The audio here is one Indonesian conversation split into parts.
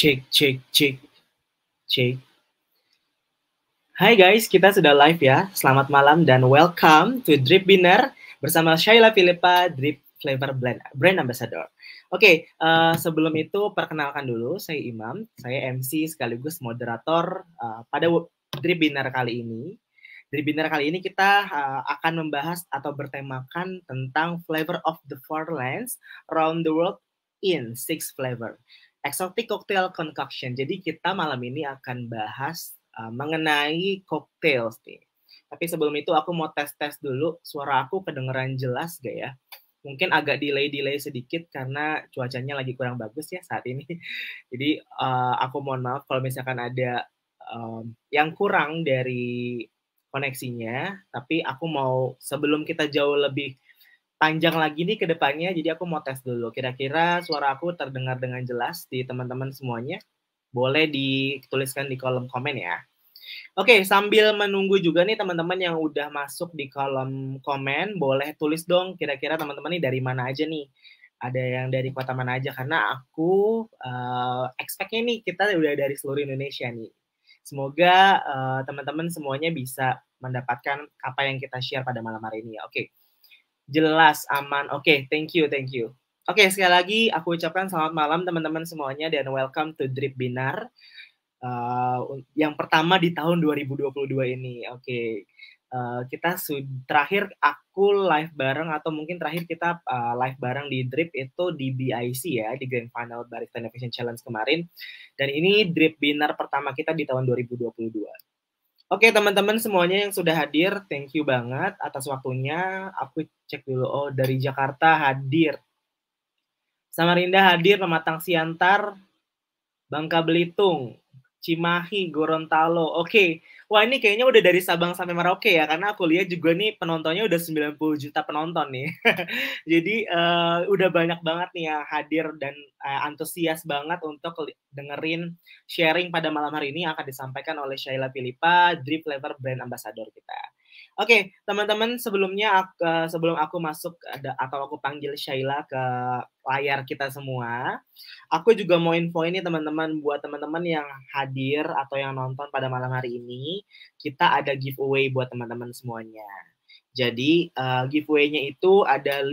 cek cek cek cek Hai guys, kita sudah live ya. Selamat malam dan welcome to Drip Dinner bersama Shaila Filipa, Drip Flavor Blend, Brand Ambassador. Oke, okay, uh, eh, sebelum itu perkenalkan dulu, saya Imam, saya MC sekaligus moderator uh, pada Drip Dinner kali ini. Drip Dinner kali ini kita uh, akan membahas atau bertemakan tentang flavor of the four lands around the world in six flavor exotic cocktail concoction. Jadi kita malam ini akan bahas uh, mengenai cocktails nih. Tapi sebelum itu aku mau tes-tes dulu suara aku kedengeran jelas gak ya? Mungkin agak delay-delay sedikit karena cuacanya lagi kurang bagus ya saat ini. Jadi uh, aku mohon maaf kalau misalkan ada um, yang kurang dari koneksinya. Tapi aku mau sebelum kita jauh lebih panjang lagi nih ke depannya, jadi aku mau tes dulu. Kira-kira suara aku terdengar dengan jelas di teman-teman semuanya? Boleh dituliskan di kolom komen ya. Oke, sambil menunggu juga nih teman-teman yang udah masuk di kolom komen, boleh tulis dong kira-kira teman-teman nih dari mana aja nih. Ada yang dari kota mana aja, karena aku uh, expect-nya nih kita udah dari seluruh Indonesia nih. Semoga eh, teman-teman uh, semuanya bisa mendapatkan apa yang kita share pada malam hari ini ya. Oke jelas, aman. Oke, okay, thank you, thank you. Oke, okay, sekali lagi aku ucapkan selamat malam teman-teman semuanya dan welcome to Drip Binar. Uh, yang pertama di tahun 2022 ini. Oke. Okay. Uh, eh, kita terakhir aku live bareng atau mungkin terakhir kita uh, live bareng di Drip itu di BIC ya di Grand Final Barista Innovation Challenge kemarin dan ini Drip Binar pertama kita di tahun 2022. Oke teman-teman semuanya yang sudah hadir, thank you banget atas waktunya. Aku cek dulu, oh dari Jakarta hadir. Samarinda hadir, Pematang Siantar, Bangka Belitung, Cimahi, Gorontalo. Oke, wah ini kayaknya udah dari Sabang sampai Merauke ya karena aku lihat juga nih penontonnya udah 90 juta penonton nih. Jadi uh, udah banyak banget nih yang hadir dan uh, antusias banget untuk dengerin sharing pada malam hari ini yang akan disampaikan oleh Shaila Filipa, Drip Lever Brand Ambassador kita. Oke, teman-teman sebelumnya aku, eh, sebelum aku masuk ada, atau aku panggil Shaila ke layar kita semua, aku juga mau info ini teman-teman buat teman-teman yang hadir atau yang nonton pada malam hari ini, kita ada giveaway buat teman-teman semuanya. Jadi uh, giveaway-nya itu ada 5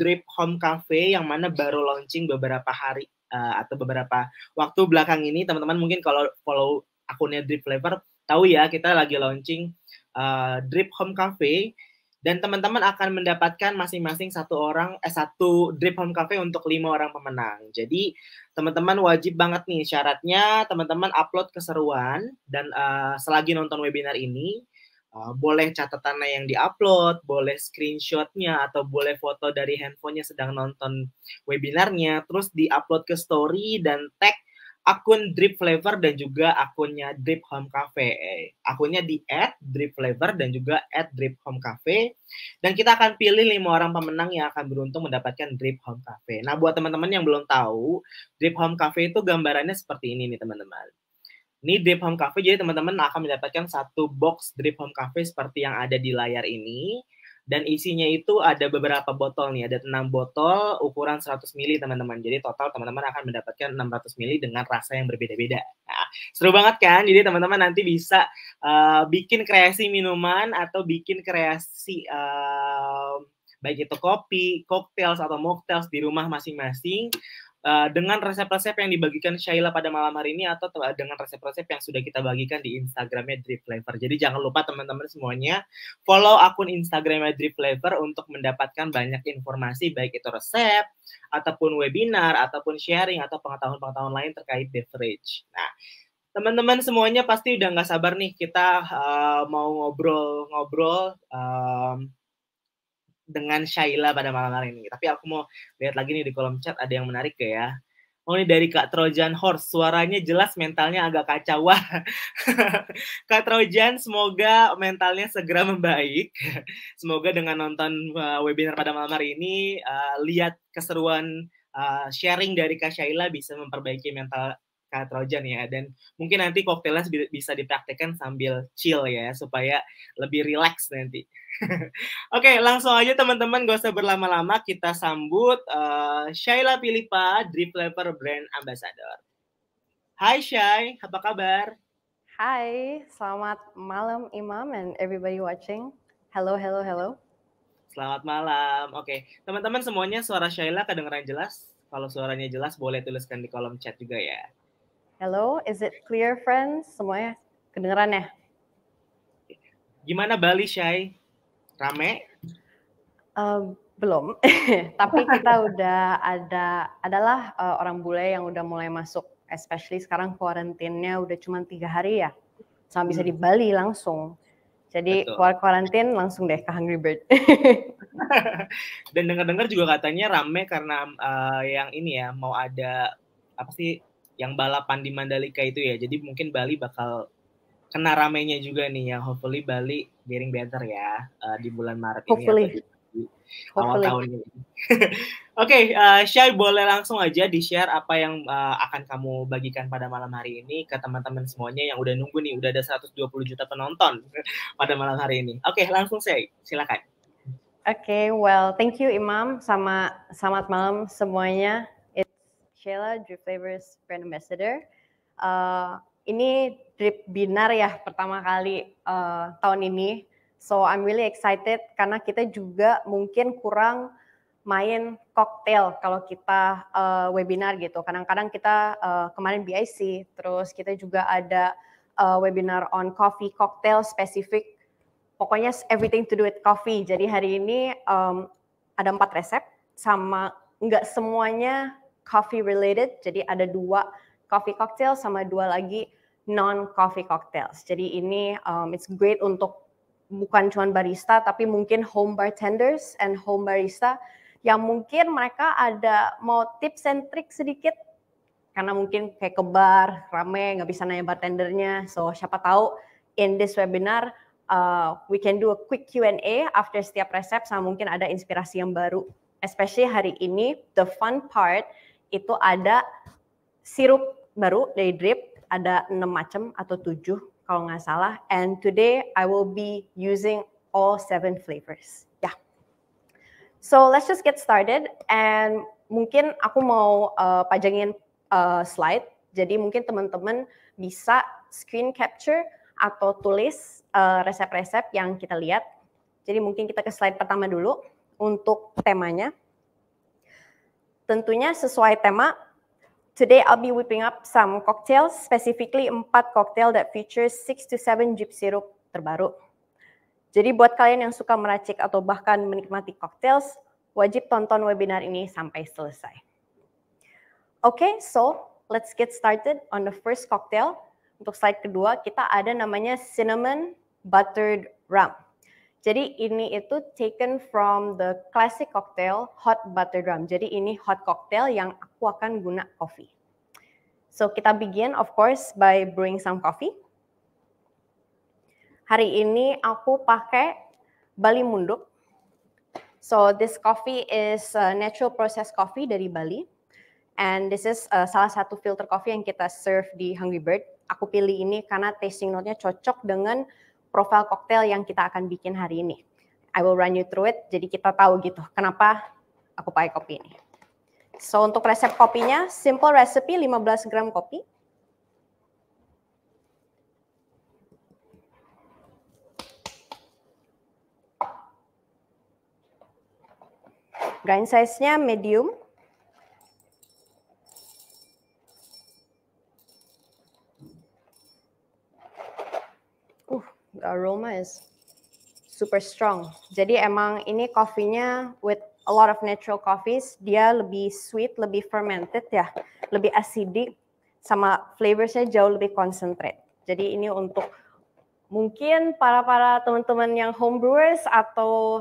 drip home cafe yang mana baru launching beberapa hari uh, atau beberapa waktu belakang ini teman-teman mungkin kalau follow akunnya drip flavor tahu ya kita lagi launching uh, Drip Home Cafe dan teman-teman akan mendapatkan masing-masing satu orang eh satu Drip Home Cafe untuk lima orang pemenang. Jadi teman-teman wajib banget nih syaratnya teman-teman upload keseruan dan uh, selagi nonton webinar ini Uh, boleh catatannya yang diupload, boleh screenshotnya atau boleh foto dari handphonenya sedang nonton webinarnya, terus diupload ke story dan tag akun Drip Flavor dan juga akunnya Drip Home Cafe. Akunnya di at Drip Flavor dan juga at Drip Home Cafe. Dan kita akan pilih lima orang pemenang yang akan beruntung mendapatkan Drip Home Cafe. Nah, buat teman-teman yang belum tahu, Drip Home Cafe itu gambarannya seperti ini nih teman-teman. Ini Drip Home Cafe, jadi teman-teman akan mendapatkan satu box Drip Home Cafe seperti yang ada di layar ini dan isinya itu ada beberapa botol nih, ada 6 botol ukuran 100 ml teman-teman. Jadi total teman-teman akan mendapatkan 600 ml dengan rasa yang berbeda-beda. Nah, seru banget kan? Jadi teman-teman nanti bisa uh, bikin kreasi minuman atau bikin kreasi uh, baik itu kopi, cocktails atau mocktails di rumah masing-masing. Eh, dengan resep-resep yang dibagikan Shaila pada malam hari ini atau dengan resep-resep yang sudah kita bagikan di Instagramnya Drip Flavor. Jadi jangan lupa teman-teman semuanya follow akun Instagramnya Drip Flavor untuk mendapatkan banyak informasi baik itu resep ataupun webinar ataupun sharing atau pengetahuan-pengetahuan lain terkait beverage. Nah, teman-teman semuanya pasti udah nggak sabar nih kita uh, mau ngobrol-ngobrol um, dengan Shaila pada malam hari ini. Tapi aku mau lihat lagi nih di kolom chat ada yang menarik gak ya? Oh ini dari Kak Trojan Horse, suaranya jelas mentalnya agak kacau. Wah. Kak Trojan semoga mentalnya segera membaik. semoga dengan nonton eh, webinar pada malam hari ini, eh, lihat keseruan eh, sharing dari Kak Shaila bisa memperbaiki mental Kak Trojan ya dan mungkin nanti koktelnya bisa dipraktekkan sambil chill ya supaya lebih relax nanti. Oke, okay, langsung aja teman-teman gak usah berlama-lama kita sambut uh, Shaila Pilipa, Drip lever Brand Ambassador. Hai Shai, apa kabar? Hai, selamat malam Imam and everybody watching. Hello, hello, hello. Selamat malam. Oke, okay. teman-teman semuanya suara Shaila kedengeran jelas? Kalau suaranya jelas boleh tuliskan di kolom chat juga ya. Hello, is it clear friends? Semuanya kedengeran ya? Gimana Bali, Shay? Rame? Uh, belum, tapi kita udah ada adalah uh, orang bule yang udah mulai masuk, especially sekarang kuarantinnya udah cuma tiga hari ya, sama bisa di hmm. Bali langsung. Jadi Betul. keluar kuarantin langsung deh ke Hungry Bird. Dan dengar-dengar juga katanya rame karena uh, yang ini ya mau ada apa sih yang balapan di Mandalika itu ya. Jadi mungkin Bali bakal kena ramenya juga nih ya. hopefully Bali getting better ya uh, di bulan Maret hopefully. ini. hopefully. Awal tahun ini. Oke, okay, uh, Shay boleh langsung aja di-share apa yang uh, akan kamu bagikan pada malam hari ini ke teman-teman semuanya yang udah nunggu nih, udah ada 120 juta penonton pada malam hari ini. Oke, okay, langsung Shay, silakan. Oke, okay, well, thank you Imam sama selamat malam semuanya. Sheila, Drip Flavors Brand Ambassador. Uh, ini drip binar ya pertama kali uh, tahun ini. So I'm really excited karena kita juga mungkin kurang main cocktail kalau kita uh, webinar gitu. Kadang-kadang kita uh, kemarin BIC, terus kita juga ada uh, webinar on coffee cocktail spesifik. Pokoknya everything to do with coffee. Jadi hari ini um, ada empat resep sama nggak semuanya coffee related. Jadi ada dua coffee cocktail sama dua lagi non coffee cocktails. Jadi ini um, it's great untuk bukan cuma barista tapi mungkin home bartenders and home barista yang mungkin mereka ada mau tips and trick sedikit karena mungkin kayak ke bar rame nggak bisa nanya bartendernya so siapa tahu in this webinar uh, we can do a quick Q&A after setiap resep sama mungkin ada inspirasi yang baru especially hari ini the fun part itu ada sirup baru dari Drip, ada enam macam atau tujuh kalau nggak salah. And today I will be using all seven flavors. Ya. Yeah. So let's just get started. And mungkin aku mau uh, pajangin uh, slide. Jadi mungkin teman-teman bisa screen capture atau tulis eh, resep-resep uh, resep -resep yang kita lihat. Jadi mungkin kita ke slide pertama dulu untuk temanya tentunya sesuai tema. Today I'll be whipping up some cocktails, specifically 4 cocktail that features 6 to 7 jib syrup terbaru. Jadi buat kalian yang suka meracik atau bahkan menikmati cocktails, wajib tonton webinar ini sampai selesai. Oke, okay, so let's get started on the first cocktail. Untuk slide kedua, kita ada namanya cinnamon buttered rum. Jadi ini itu taken from the classic cocktail hot butter drum. Jadi ini hot cocktail yang aku akan guna coffee. So kita begin of course by brewing some coffee. Hari ini aku pakai Bali Munduk. So this coffee is a natural process coffee dari Bali. And this is uh, salah satu filter coffee yang kita serve di Hungry Bird. Aku pilih ini karena tasting note-nya cocok dengan profil koktail yang kita akan bikin hari ini. I will run you through it, jadi kita tahu gitu kenapa aku pakai kopi ini. So untuk resep kopinya, simple recipe 15 gram kopi. Grind size-nya medium, aroma is super strong. Jadi emang ini coffee-nya with a lot of natural coffees, dia lebih sweet, lebih fermented ya, lebih acidic, sama flavors-nya jauh lebih concentrate. Jadi ini untuk mungkin para-para teman-teman yang home brewers atau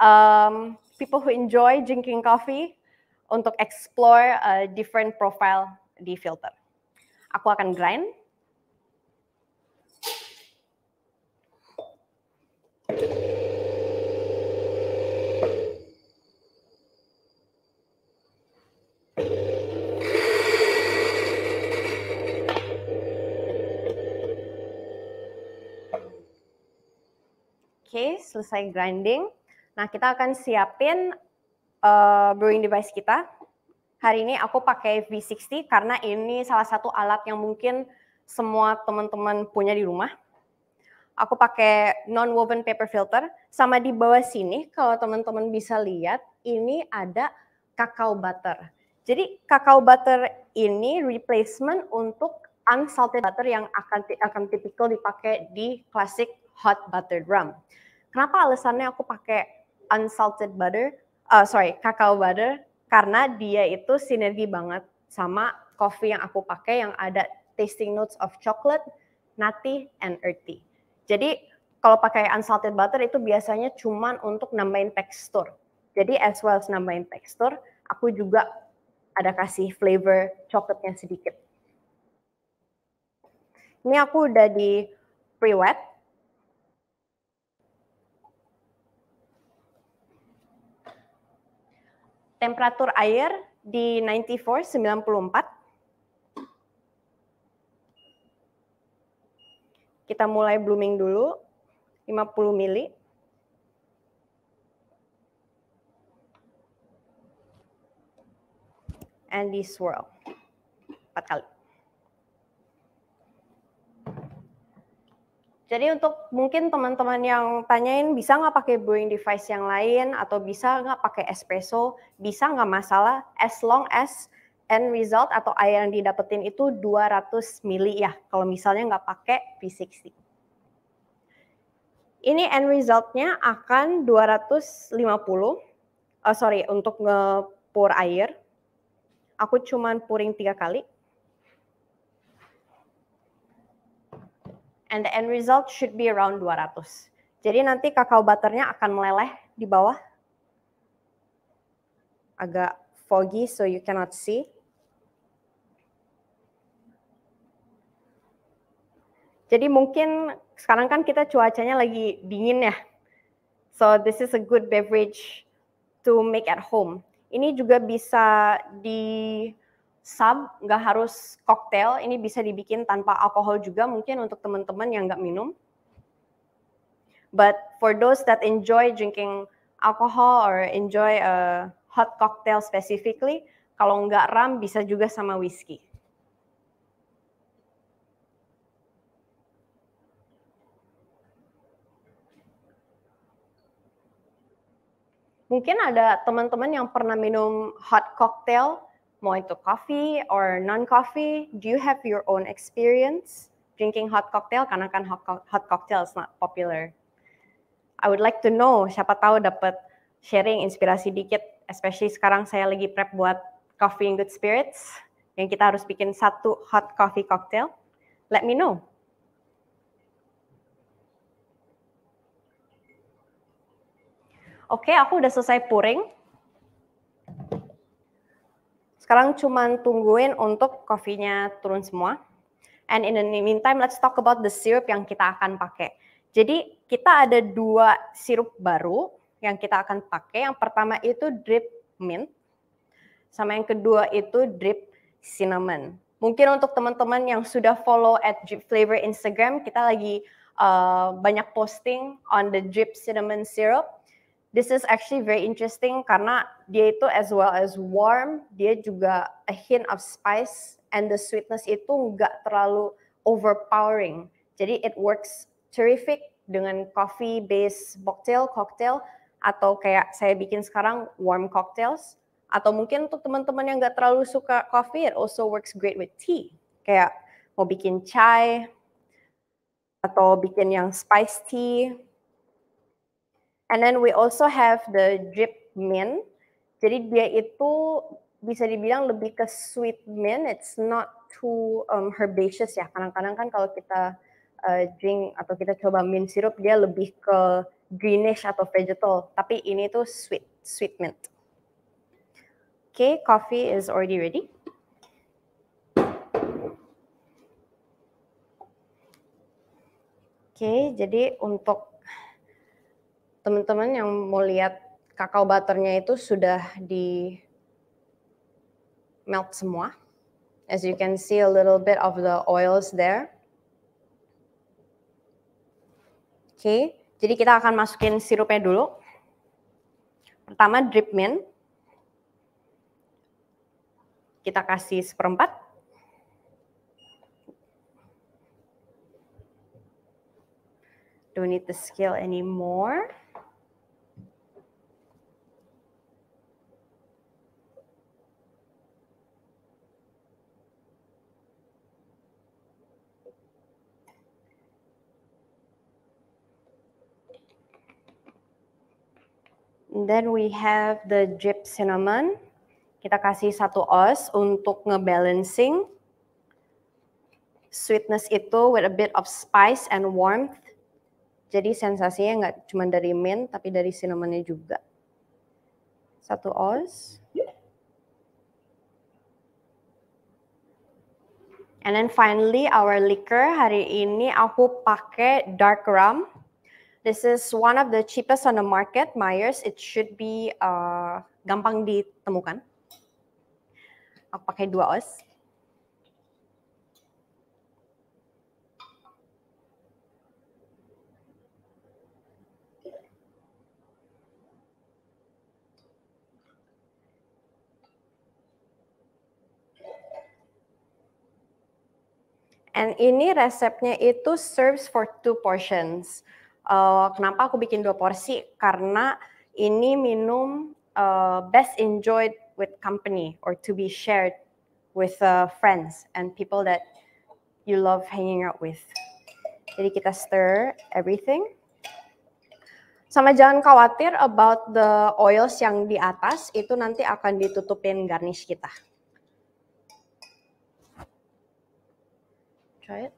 um, people who enjoy drinking coffee untuk explore a different profile di filter. Aku akan grind Oke, okay, selesai grinding. Nah, kita akan siapin uh, brewing device kita. Hari ini aku pakai V60 karena ini salah satu alat yang mungkin semua teman-teman punya di rumah aku pakai non woven paper filter sama di bawah sini kalau teman-teman bisa lihat ini ada kakao butter. Jadi kakao butter ini replacement untuk unsalted butter yang akan akan tipikal dipakai di classic hot butter drum. Kenapa alasannya aku pakai unsalted butter? Uh, sorry, kakao butter karena dia itu sinergi banget sama coffee yang aku pakai yang ada tasting notes of chocolate, nutty, and earthy. Jadi kalau pakai unsalted butter itu biasanya cuma untuk nambahin tekstur. Jadi as well as nambahin tekstur, aku juga ada kasih flavor coklatnya sedikit. Ini aku udah di pre-wet. Temperatur air di 94, 94. Kita mulai blooming dulu, 50 mili. And this swirl, 4 kali. Jadi untuk mungkin teman-teman yang tanyain bisa nggak pakai brewing device yang lain atau bisa nggak pakai espresso, bisa nggak masalah as long as end result atau air yang didapetin itu 200 mili ya kalau misalnya nggak pakai V60. Ini end resultnya akan 250, oh eh, sorry untuk nge-pour air. Aku cuman puring tiga kali. And the end result should be around 200. Jadi nanti kakao butternya akan meleleh di bawah. Agak foggy so you cannot see. Jadi mungkin sekarang kan kita cuacanya lagi dingin ya. So this is a good beverage to make at home. Ini juga bisa di sub, nggak harus koktail. Ini bisa dibikin tanpa alkohol juga mungkin untuk teman-teman yang nggak minum. But for those that enjoy drinking alcohol or enjoy a hot cocktail specifically, kalau nggak ram bisa juga sama whiskey. mungkin ada teman-teman yang pernah minum hot cocktail, mau itu coffee or non-coffee. Do you have your own experience drinking hot cocktail? Karena kan hot, co hot cocktail is not popular. I would like to know, siapa tahu dapat sharing inspirasi dikit, especially sekarang saya lagi prep buat Coffee in Good Spirits, yang kita harus bikin satu hot coffee cocktail. Let me know. Oke, aku udah selesai puring. Sekarang cuma tungguin untuk kopinya turun semua. And in the meantime, let's talk about the syrup yang kita akan pakai. Jadi kita ada dua sirup baru yang kita akan pakai. Yang pertama itu drip mint, sama yang kedua itu drip cinnamon. Mungkin untuk teman-teman yang sudah follow at drip flavor Instagram, kita lagi uh, banyak posting on the drip cinnamon syrup this is actually very interesting karena dia itu as well as warm, dia juga a hint of spice and the sweetness itu nggak terlalu overpowering. Jadi it works terrific dengan coffee based cocktail, cocktail atau kayak saya bikin sekarang warm cocktails atau mungkin untuk teman-teman yang nggak terlalu suka coffee it also works great with tea. Kayak mau bikin chai atau bikin yang spice tea And then we also have the drip mint. Jadi dia itu bisa dibilang lebih ke sweet mint. It's not too um, herbaceous ya. Kadang-kadang kan kalau kita uh, drink atau kita coba mint sirup dia lebih ke greenish atau vegetal. Tapi ini tuh sweet, sweet mint. Okay, coffee is already ready. Oke, okay, jadi untuk teman-teman yang mau lihat kakao butternya itu sudah di melt semua. As you can see a little bit of the oils there. Oke, okay, jadi kita akan masukin sirupnya dulu. Pertama drip mint. Kita kasih seperempat. Don't need the scale anymore. And then we have the drip cinnamon. Kita kasih satu oz untuk ngebalancing. Sweetness itu with a bit of spice and warmth. Jadi sensasinya nggak cuma dari mint, tapi dari cinnamonnya juga. Satu oz. And then finally our liquor hari ini aku pakai dark rum This is one of the cheapest on the market, Myers. It should be uh, gampang ditemukan. Aku pakai dua os. And ini resepnya itu serves for two portions. Uh, kenapa aku bikin dua porsi? Karena ini minum uh, best enjoyed with company or to be shared with uh, friends and people that you love hanging out with. Jadi kita stir everything. Sama jangan khawatir about the oils yang di atas itu nanti akan ditutupin garnish kita. Try it.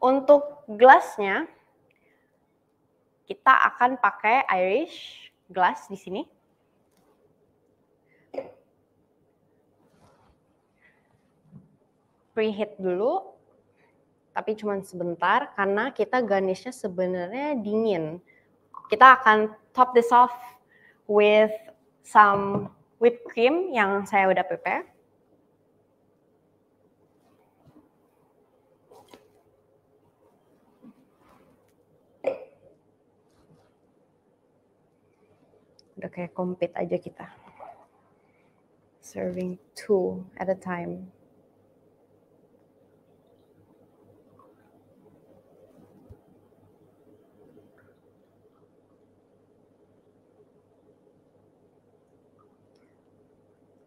Untuk gelasnya, kita akan pakai Irish glass di sini. Preheat dulu, tapi cuma sebentar karena kita garnishnya sebenarnya dingin. Kita akan top this off with some whipped cream yang saya udah prepare. gitu kayak compete aja kita serving two at a time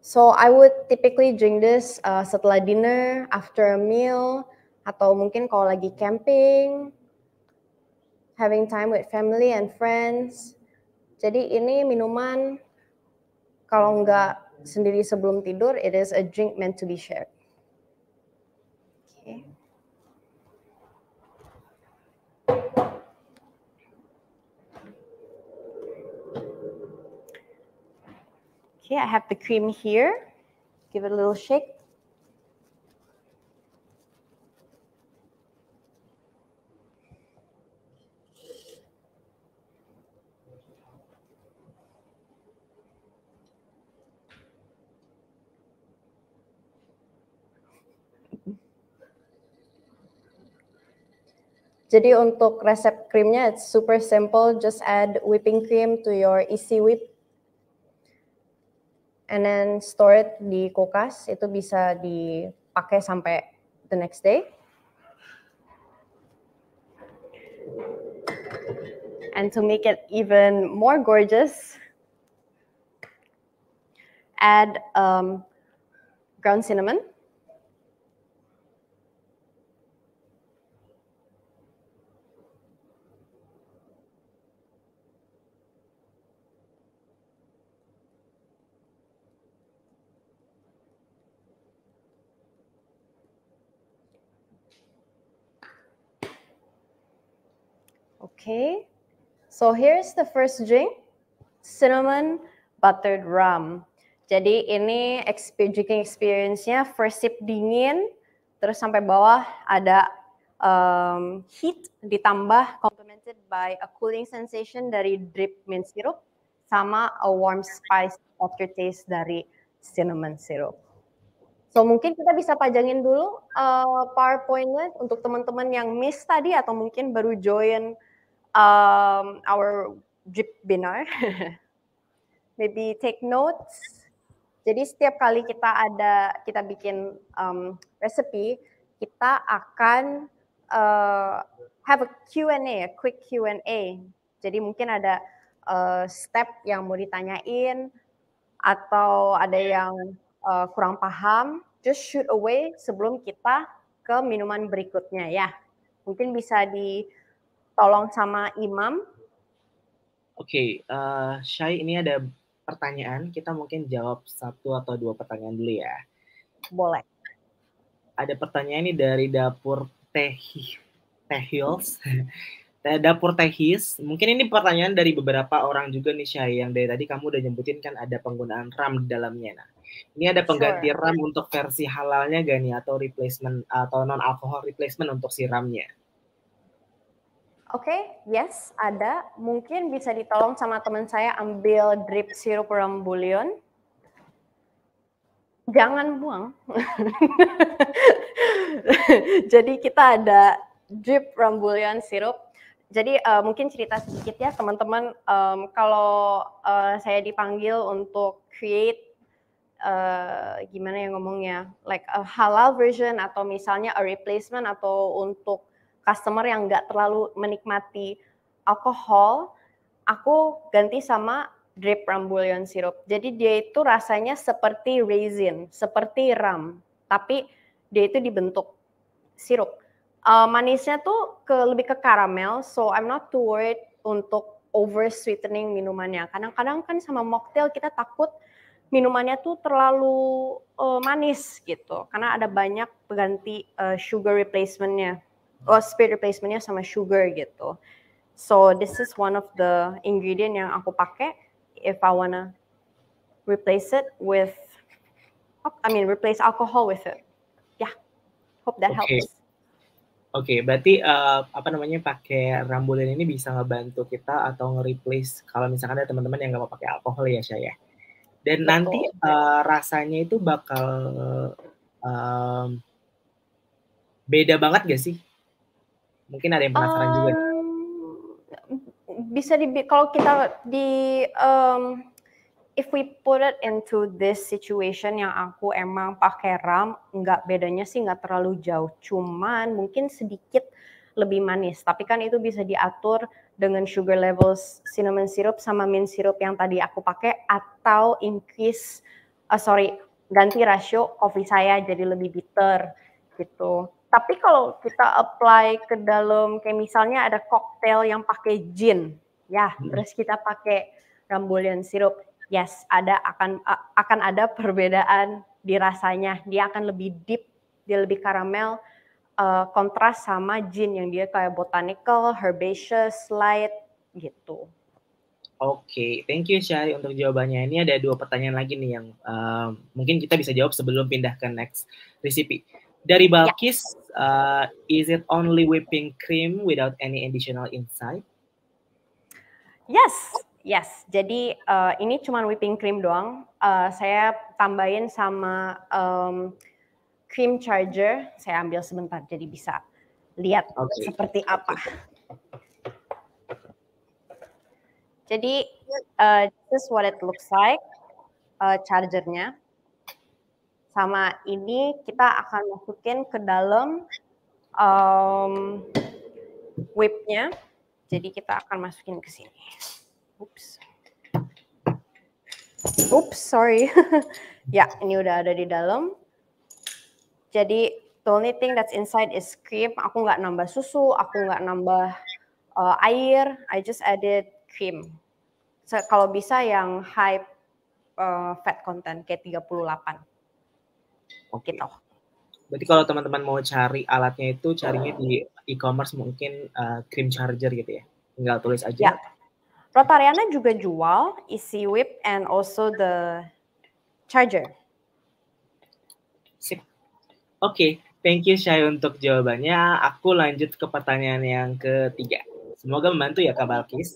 So I would typically drink this uh, setelah dinner, after a meal, atau mungkin kalau lagi camping, having time with family and friends. Jadi ini minuman kalau nggak sendiri sebelum tidur, it is a drink meant to be shared. Okay. Okay, I have the cream here. Give it a little shake. Jadi untuk resep krimnya it's super simple, just add whipping cream to your easy whip and then store it di kulkas, itu bisa dipakai sampai the next day. And to make it even more gorgeous, add um, ground cinnamon. Okay, so here's the first drink, cinnamon buttered rum. Jadi ini drinking experience-nya first sip dingin, terus sampai bawah ada um, heat ditambah complemented by a cooling sensation dari drip mint syrup sama a warm spice aftertaste dari cinnamon syrup. So mungkin kita bisa pajangin dulu uh, PowerPoint-nya untuk teman-teman yang miss tadi atau mungkin baru join um, our webinar. Maybe take notes. Jadi setiap kali kita ada kita bikin um, recipe, kita akan uh, have a Q&A, a quick Q&A. Jadi mungkin ada uh, step yang mau ditanyain atau ada iya. yang uh, kurang paham, just shoot away sebelum kita ke minuman berikutnya ya. Mungkin bisa di tolong sama imam. Oke, okay, uh, eh, Syai ini ada pertanyaan. Kita mungkin jawab satu atau dua pertanyaan dulu ya. Boleh. Ada pertanyaan ini dari dapur Teh Tehils. dapur Tehis. Mungkin ini pertanyaan dari beberapa orang juga nih Syai yang dari tadi kamu udah nyebutin kan ada penggunaan RAM di dalamnya. Nah, ini ada pengganti sure. RAM untuk versi halalnya gak nih atau replacement atau non alkohol replacement untuk si RAM-nya? Oke, okay, yes, ada. Mungkin bisa ditolong sama teman saya ambil drip sirup rambulion. Jangan buang. Jadi kita ada drip rambulion sirup. Jadi uh, mungkin cerita sedikit ya teman-teman. Um, kalau uh, saya dipanggil untuk create Uh, gimana ya ngomongnya like a halal version atau misalnya a replacement atau untuk customer yang nggak terlalu menikmati alkohol, aku ganti sama drip bouillon sirup. Jadi dia itu rasanya seperti raisin, seperti rum, tapi dia itu dibentuk sirup. Uh, manisnya tuh ke lebih ke karamel, so I'm not too worried untuk over sweetening minumannya. Kadang-kadang kan sama mocktail kita takut minumannya tuh terlalu uh, manis gitu, karena ada banyak pengganti uh, sugar replacementnya oh speed replacementnya sama sugar gitu. So this is one of the ingredient yang aku pakai if I wanna replace it with, I mean replace alcohol with it. Yeah, hope that okay. helps. Oke, okay, berarti uh, apa namanya pakai rambutan ini bisa ngebantu kita atau nge-replace kalau misalkan ada teman-teman yang nggak mau pakai alkohol ya, saya Dan Betul. nanti uh, rasanya itu bakal um, beda banget gak sih Mungkin ada yang penasaran um, juga. Bisa di kalau kita di um, if we put it into this situation yang aku emang pakai RAM, nggak bedanya sih nggak terlalu jauh, cuman mungkin sedikit lebih manis. Tapi kan itu bisa diatur dengan sugar levels cinnamon syrup sama mint syrup yang tadi aku pakai atau increase, uh, sorry, ganti rasio kopi saya jadi lebih bitter gitu. Tapi kalau kita apply ke dalam kayak misalnya ada koktail yang pakai gin, ya, hmm. terus kita pakai rambulian sirup, yes, ada akan akan ada perbedaan di rasanya. Dia akan lebih deep, dia lebih karamel, uh, kontras sama gin yang dia kayak botanical, herbaceous, light gitu. Oke, okay. thank you Syari untuk jawabannya. Ini ada dua pertanyaan lagi nih yang uh, mungkin kita bisa jawab sebelum pindah ke next recipe. Dari Balkis, ya. uh, is it only whipping cream without any additional inside? Yes, yes. Jadi uh, ini cuma whipping cream doang. Uh, saya tambahin sama um, cream charger. Saya ambil sebentar jadi bisa lihat okay. seperti apa. Jadi uh, this is what it looks like uh, chargernya sama ini kita akan masukin ke dalam um, Jadi kita akan masukin ke sini. Oops. Oops, sorry. ya, ini udah ada di dalam. Jadi the only thing that's inside is cream. Aku nggak nambah susu, aku nggak nambah uh, air. I just added cream. So, kalau bisa yang high uh, fat content, kayak 38. Oke oh. Berarti kalau teman-teman mau cari alatnya itu carinya di e-commerce mungkin uh, cream charger gitu ya. Tinggal tulis aja. Ya. Rotariana juga jual isi whip and also the charger. Oke, okay. thank you Syai untuk jawabannya. Aku lanjut ke pertanyaan yang ketiga. Semoga membantu ya Kak Balkis.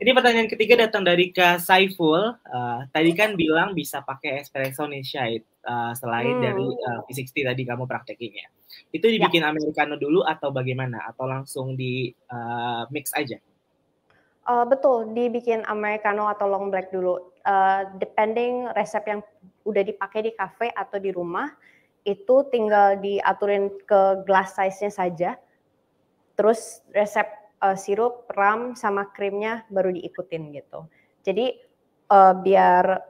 Ini pertanyaan ketiga datang dari Kak Saiful. Uh, tadi kan bilang bisa pakai espresso nih Syait. Eh, selain hmm. dari V60 eh, tadi kamu praktekinnya. Itu ya. dibikin ya. americano dulu atau bagaimana? Atau langsung di uh, mix aja? Uh, betul, dibikin americano atau long black dulu. Uh, depending resep yang udah dipakai di cafe atau di rumah, itu tinggal diaturin ke glass size-nya saja. Terus resep uh, sirup, rum sama krimnya baru diikutin gitu. Jadi uh, biar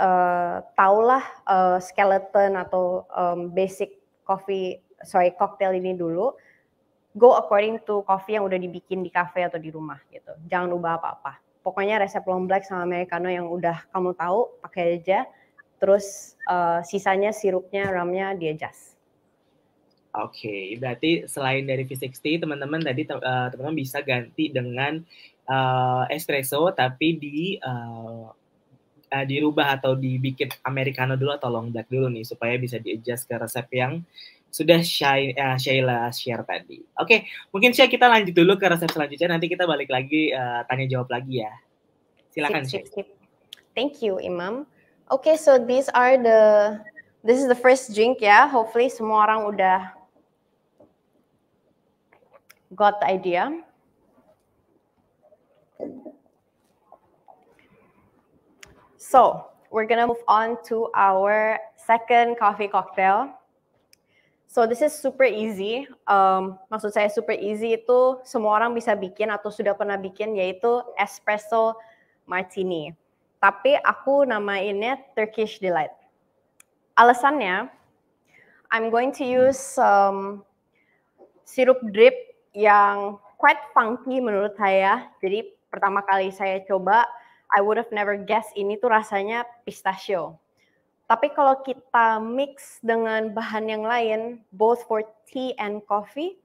uh, taulah uh, skeleton atau um, basic coffee sorry cocktail ini dulu go according to coffee yang udah dibikin di cafe atau di rumah gitu jangan ubah apa-apa pokoknya resep long black sama americano yang udah kamu tahu pakai aja terus uh, sisanya sirupnya ramnya di adjust Oke, okay, berarti selain dari V60, teman-teman tadi teman-teman bisa ganti dengan uh, espresso tapi di uh, uh, dirubah atau dibikin americano dulu atau long black dulu nih supaya bisa di adjust ke resep yang sudah Shay, uh, eh, share tadi. Oke, okay, mungkin saya kita lanjut dulu ke resep selanjutnya. Nanti kita balik lagi uh, tanya jawab lagi ya. Silakan sip, Thank you Imam. Oke, okay, so these are the this is the first drink ya. Hopefully semua orang udah got the idea. So we're gonna move on to our second coffee cocktail. So this is super easy. Um, maksud saya super easy itu semua orang bisa bikin atau sudah pernah bikin yaitu espresso martini. Tapi aku namainnya Turkish Delight. Alasannya, I'm going to use um, sirup drip yang quite funky menurut saya. Jadi pertama kali saya coba I would have never guessed ini tuh rasanya pistachio. Tapi kalau kita mix dengan bahan yang lain, both for tea and coffee,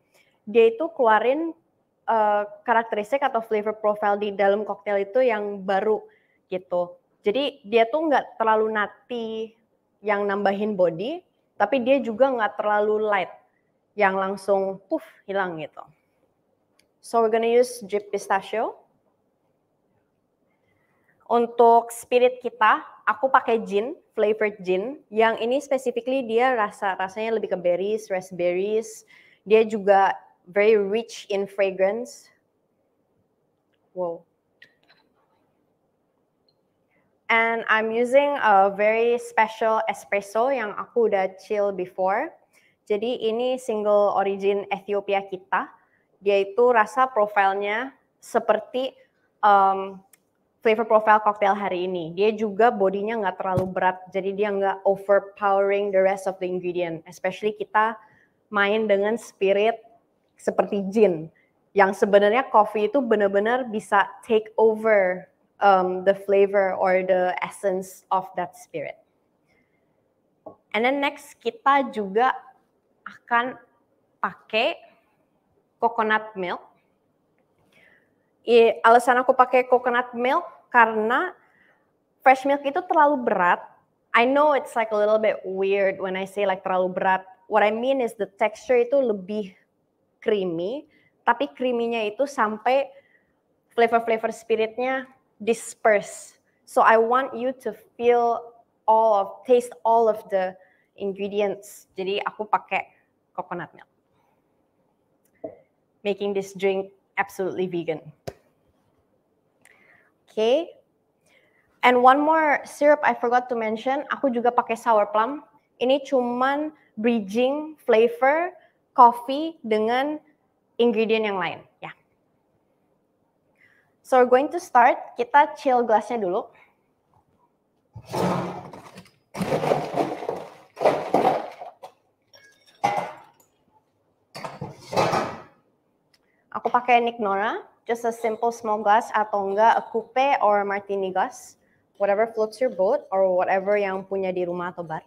dia itu keluarin uh, karakteristik atau flavor profile di dalam koktail itu yang baru gitu. Jadi dia tuh nggak terlalu nati yang nambahin body, tapi dia juga nggak terlalu light yang langsung puff hilang gitu. So we're gonna use drip pistachio. Untuk spirit kita, aku pakai gin, flavored gin. Yang ini specifically dia rasa rasanya lebih ke berries, raspberries. Dia juga very rich in fragrance. Wow. And I'm using a very special espresso yang aku udah chill before. Jadi ini single origin Ethiopia kita. Dia itu rasa profilnya seperti um, flavor profile cocktail hari ini. Dia juga bodinya nggak terlalu berat, jadi dia nggak overpowering the rest of the ingredient. Especially kita main dengan spirit seperti gin, yang sebenarnya coffee itu benar-benar bisa take over um, the flavor or the essence of that spirit. And then next kita juga akan pakai coconut milk I, alasan aku pakai coconut milk karena fresh milk itu terlalu berat. I know it's like a little bit weird when I say like terlalu berat. What I mean is the texture itu lebih creamy, tapi creamy itu sampai flavor-flavor spiritnya disperse. So I want you to feel all of taste all of the ingredients. Jadi aku pakai coconut milk. Making this drink absolutely vegan. Okay. And one more syrup I forgot to mention, aku juga pakai sour plum. Ini cuman bridging flavor coffee dengan ingredient yang lain, ya. Yeah. So we're going to start, kita chill glassnya dulu. Aku pakai Nick Nora just a simple small glass atau enggak a coupe or martini glass, whatever floats your boat or whatever yang punya di rumah atau bar.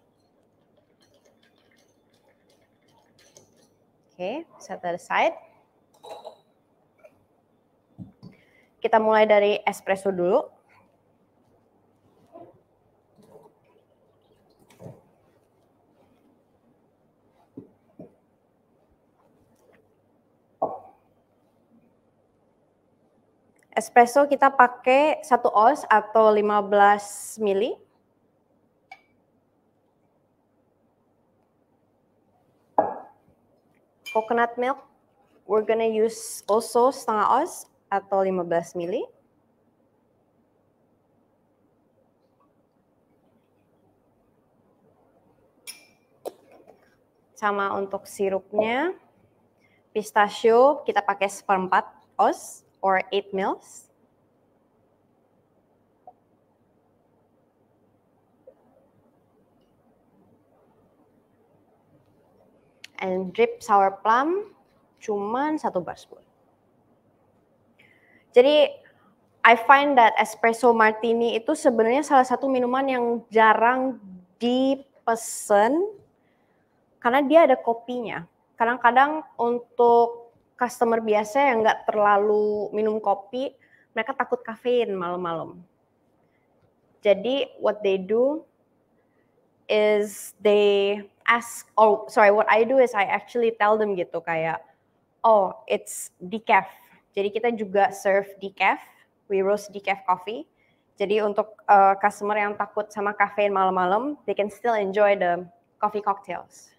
Oke, okay, set that aside. Kita mulai dari espresso dulu. Espresso kita pakai satu oz atau 15 mili. Coconut milk, we're gonna use also setengah oz atau 15 mili. Sama untuk sirupnya, pistachio kita pakai seperempat oz or eight mils And drip sour plum cuman satu bar spoon. Jadi I find that espresso martini itu sebenarnya salah satu minuman yang jarang dipesen karena dia ada kopinya. Kadang-kadang untuk customer biasa yang nggak terlalu minum kopi, mereka takut kafein malam-malam. Jadi what they do is they ask, oh sorry, what I do is I actually tell them gitu kayak, oh it's decaf. Jadi kita juga serve decaf, we roast decaf coffee. Jadi untuk uh, customer yang takut sama kafein malam-malam, they can still enjoy the coffee cocktails.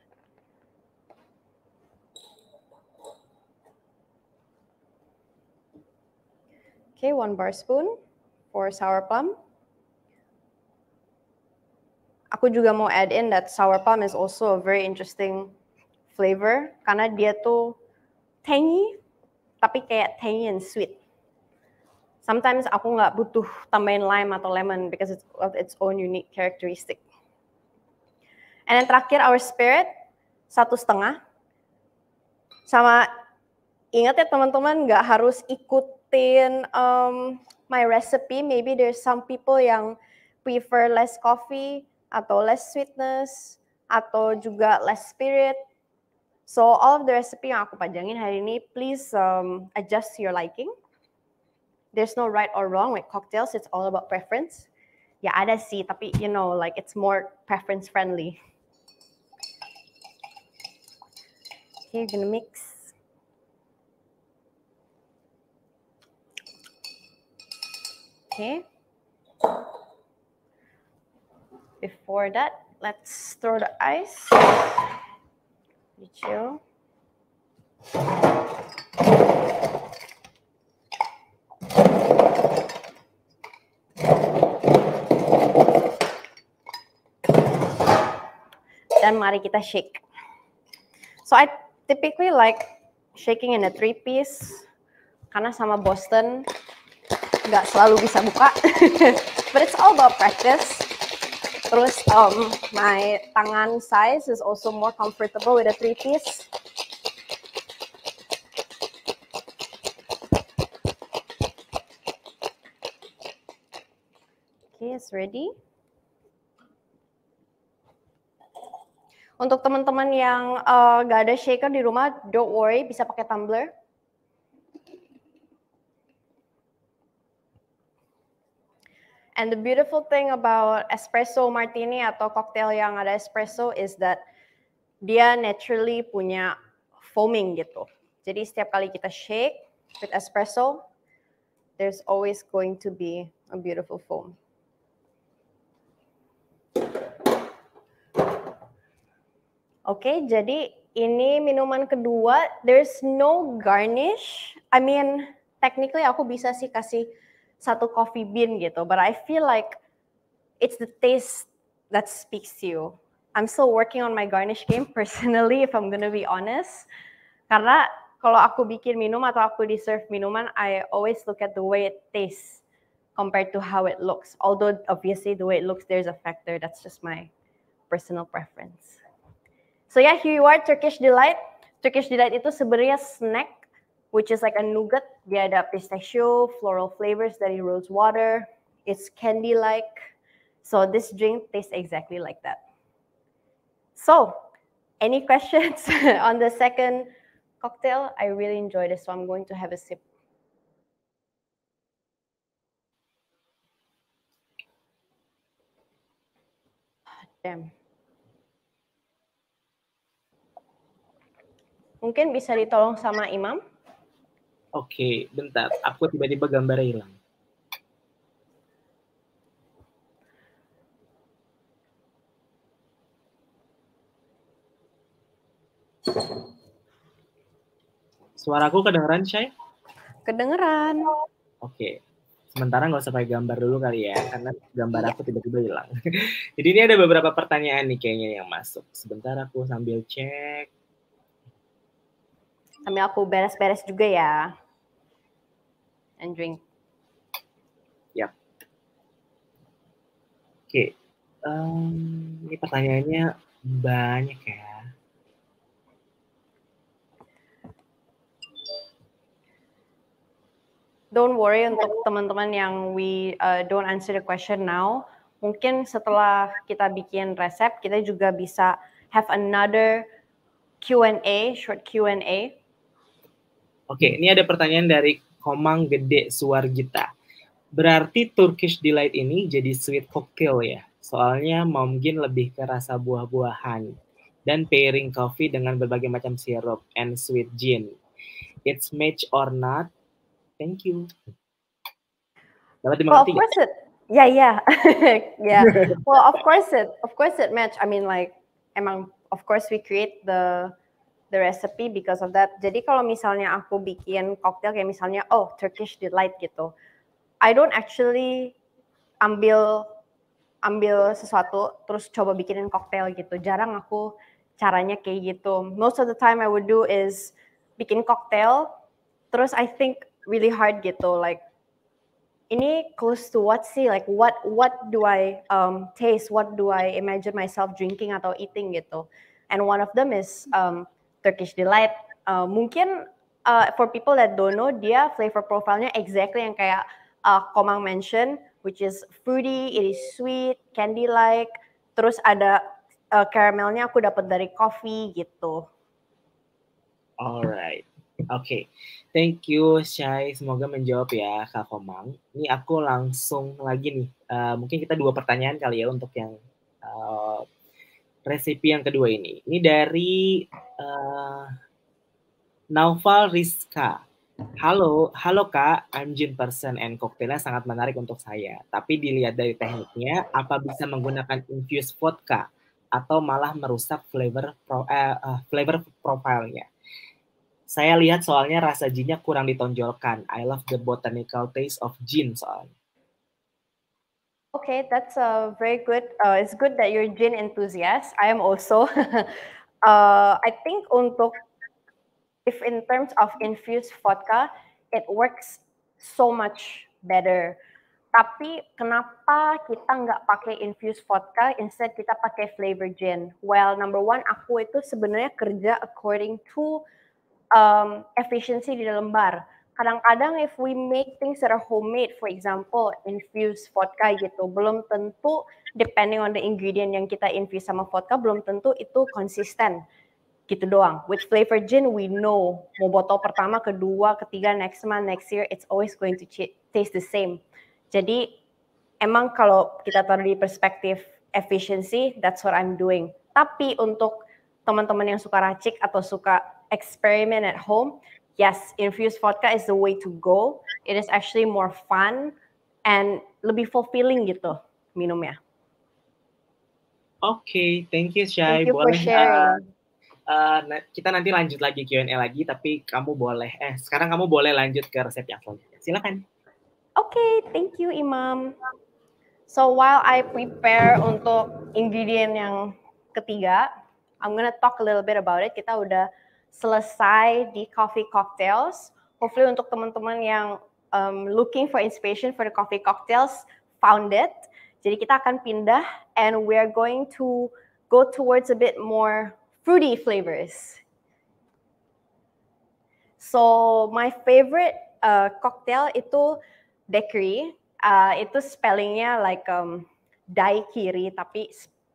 Okay, one bar spoon for sour plum. Aku juga mau add in that sour plum is also a very interesting flavor karena dia tuh tangy tapi kayak tangy and sweet. Sometimes aku nggak butuh tambahin lime atau lemon because it's of its own unique characteristic. And then terakhir our spirit satu setengah. Sama ingat ya teman-teman nggak harus ikut maintain um, my recipe. Maybe there's some people yang prefer less coffee atau less sweetness atau juga less spirit. So all of the recipe yang aku pajangin hari ini, please um, adjust your liking. There's no right or wrong with cocktails. It's all about preference. Ya ada sih, tapi you know like it's more preference friendly. Okay, gonna mix Okay. Before that, let's throw the ice. You chill. Dan mari kita shake. So I typically like shaking in a three piece karena sama Boston nggak selalu bisa buka but it's all about practice terus um, my tangan size is also more comfortable with a three piece okay it's ready Untuk teman-teman yang uh, gak ada shaker di rumah, don't worry, bisa pakai tumbler. And the beautiful thing about espresso martini atau cocktail yang ada espresso is that dia naturally punya foaming gitu. Jadi setiap kali kita shake with espresso, there's always going to be a beautiful foam. Oke, okay, jadi ini minuman kedua. There's no garnish. I mean, technically aku bisa sih kasih satu coffee bean gitu. But I feel like it's the taste that speaks to you. I'm still working on my garnish game personally if I'm gonna be honest. Karena kalau aku bikin minum atau aku di serve minuman, I always look at the way it tastes compared to how it looks. Although obviously the way it looks there's a factor. That's just my personal preference. So yeah, here you are Turkish delight. Turkish delight itu sebenarnya snack which is like a nougat. Dia a pistachio, floral flavors dari rose water. It's candy-like. So this drink tastes exactly like that. So, any questions on the second cocktail? I really enjoyed it, so I'm going to have a sip. Damn. Mungkin bisa ditolong sama Imam? Oke, bentar. Aku tiba-tiba gambarnya hilang. Suaraku kedengeran, Syai? Kedengeran. Oke. Sementara nggak usah pakai gambar dulu kali ya, karena gambar iya. aku tiba-tiba hilang. Jadi ini ada beberapa pertanyaan nih kayaknya yang masuk. Sebentar aku sambil cek. Sambil aku beres-beres juga ya. And drink. Ya. Oke. Okay. Um, ini pertanyaannya banyak ya. Don't worry untuk teman-teman yang we uh, don't answer the question now. Mungkin setelah kita bikin resep, kita juga bisa have another Q&A, short Q&A Oke, ini ada pertanyaan dari Komang Gede Suwargita. Berarti Turkish Delight ini jadi sweet cocktail ya? Soalnya mungkin lebih ke rasa buah-buahan dan pairing coffee dengan berbagai macam sirup and sweet gin. It's match or not? Thank you. Dapat Well, of course it. Yeah, yeah. yeah. Well, of course it. Of course it match. I mean like emang of course we create the the recipe because of that. Jadi kalau misalnya aku bikin koktail kayak misalnya oh Turkish delight gitu, I don't actually ambil ambil sesuatu terus coba bikinin koktail gitu. Jarang aku caranya kayak gitu. Most of the time I would do is bikin koktail terus I think really hard gitu like ini close to what sih like what what do I um, taste what do I imagine myself drinking atau eating gitu and one of them is um, Turkish Delight. Uh, mungkin uh, for people that don't know, dia flavor profile-nya exactly yang kayak uh, Komang mention, which is fruity, it is sweet, candy-like, terus ada uh, caramelnya aku dapat dari coffee gitu. Alright. Oke, okay. thank you Syai. Semoga menjawab ya Kak Komang. Ini aku langsung lagi nih. Uh, mungkin kita dua pertanyaan kali ya untuk yang uh, resepi yang kedua ini. Ini dari uh, Naufal Rizka. Halo, halo Kak, I'm gin person and cocktailnya sangat menarik untuk saya. Tapi dilihat dari tekniknya, apa bisa menggunakan infused vodka atau malah merusak flavor pro, uh, uh, flavor profilnya? Saya lihat soalnya rasa ginnya kurang ditonjolkan. I love the botanical taste of gin soalnya. Okay, that's a very good. Uh, it's good that you're gin enthusiast. I am also. uh, I think untuk if in terms of infused vodka, it works so much better. Tapi kenapa kita nggak pakai infused vodka, instead kita pakai flavor gin? Well, number one, aku itu sebenarnya kerja according to um, efficiency di dalam bar kadang-kadang if we make things that are homemade, for example, infused vodka gitu, belum tentu depending on the ingredient yang kita infuse sama vodka, belum tentu itu konsisten gitu doang. With flavor gin, we know mau botol pertama, kedua, ketiga, next month, next year, it's always going to taste the same. Jadi emang kalau kita taruh di perspektif efficiency, that's what I'm doing. Tapi untuk teman-teman yang suka racik atau suka eksperimen at home, yes, infused vodka is the way to go. It is actually more fun and lebih fulfilling gitu minumnya. Oke, okay, thank you Shay. Thank you boleh, for sharing. Uh, uh kita nanti lanjut lagi Q&A lagi, tapi kamu boleh. Eh, sekarang kamu boleh lanjut ke resep yang selanjutnya. Silakan. Oke, okay, thank you Imam. So while I prepare untuk ingredient yang ketiga, I'm gonna talk a little bit about it. Kita udah selesai di coffee cocktails. Hopefully untuk teman-teman yang um, looking for inspiration for the coffee cocktails, found it. Jadi kita akan pindah and we are going to go towards a bit more fruity flavors. So my favorite uh, cocktail itu daiquiri. Uh, itu spellingnya like um, daiquiri, tapi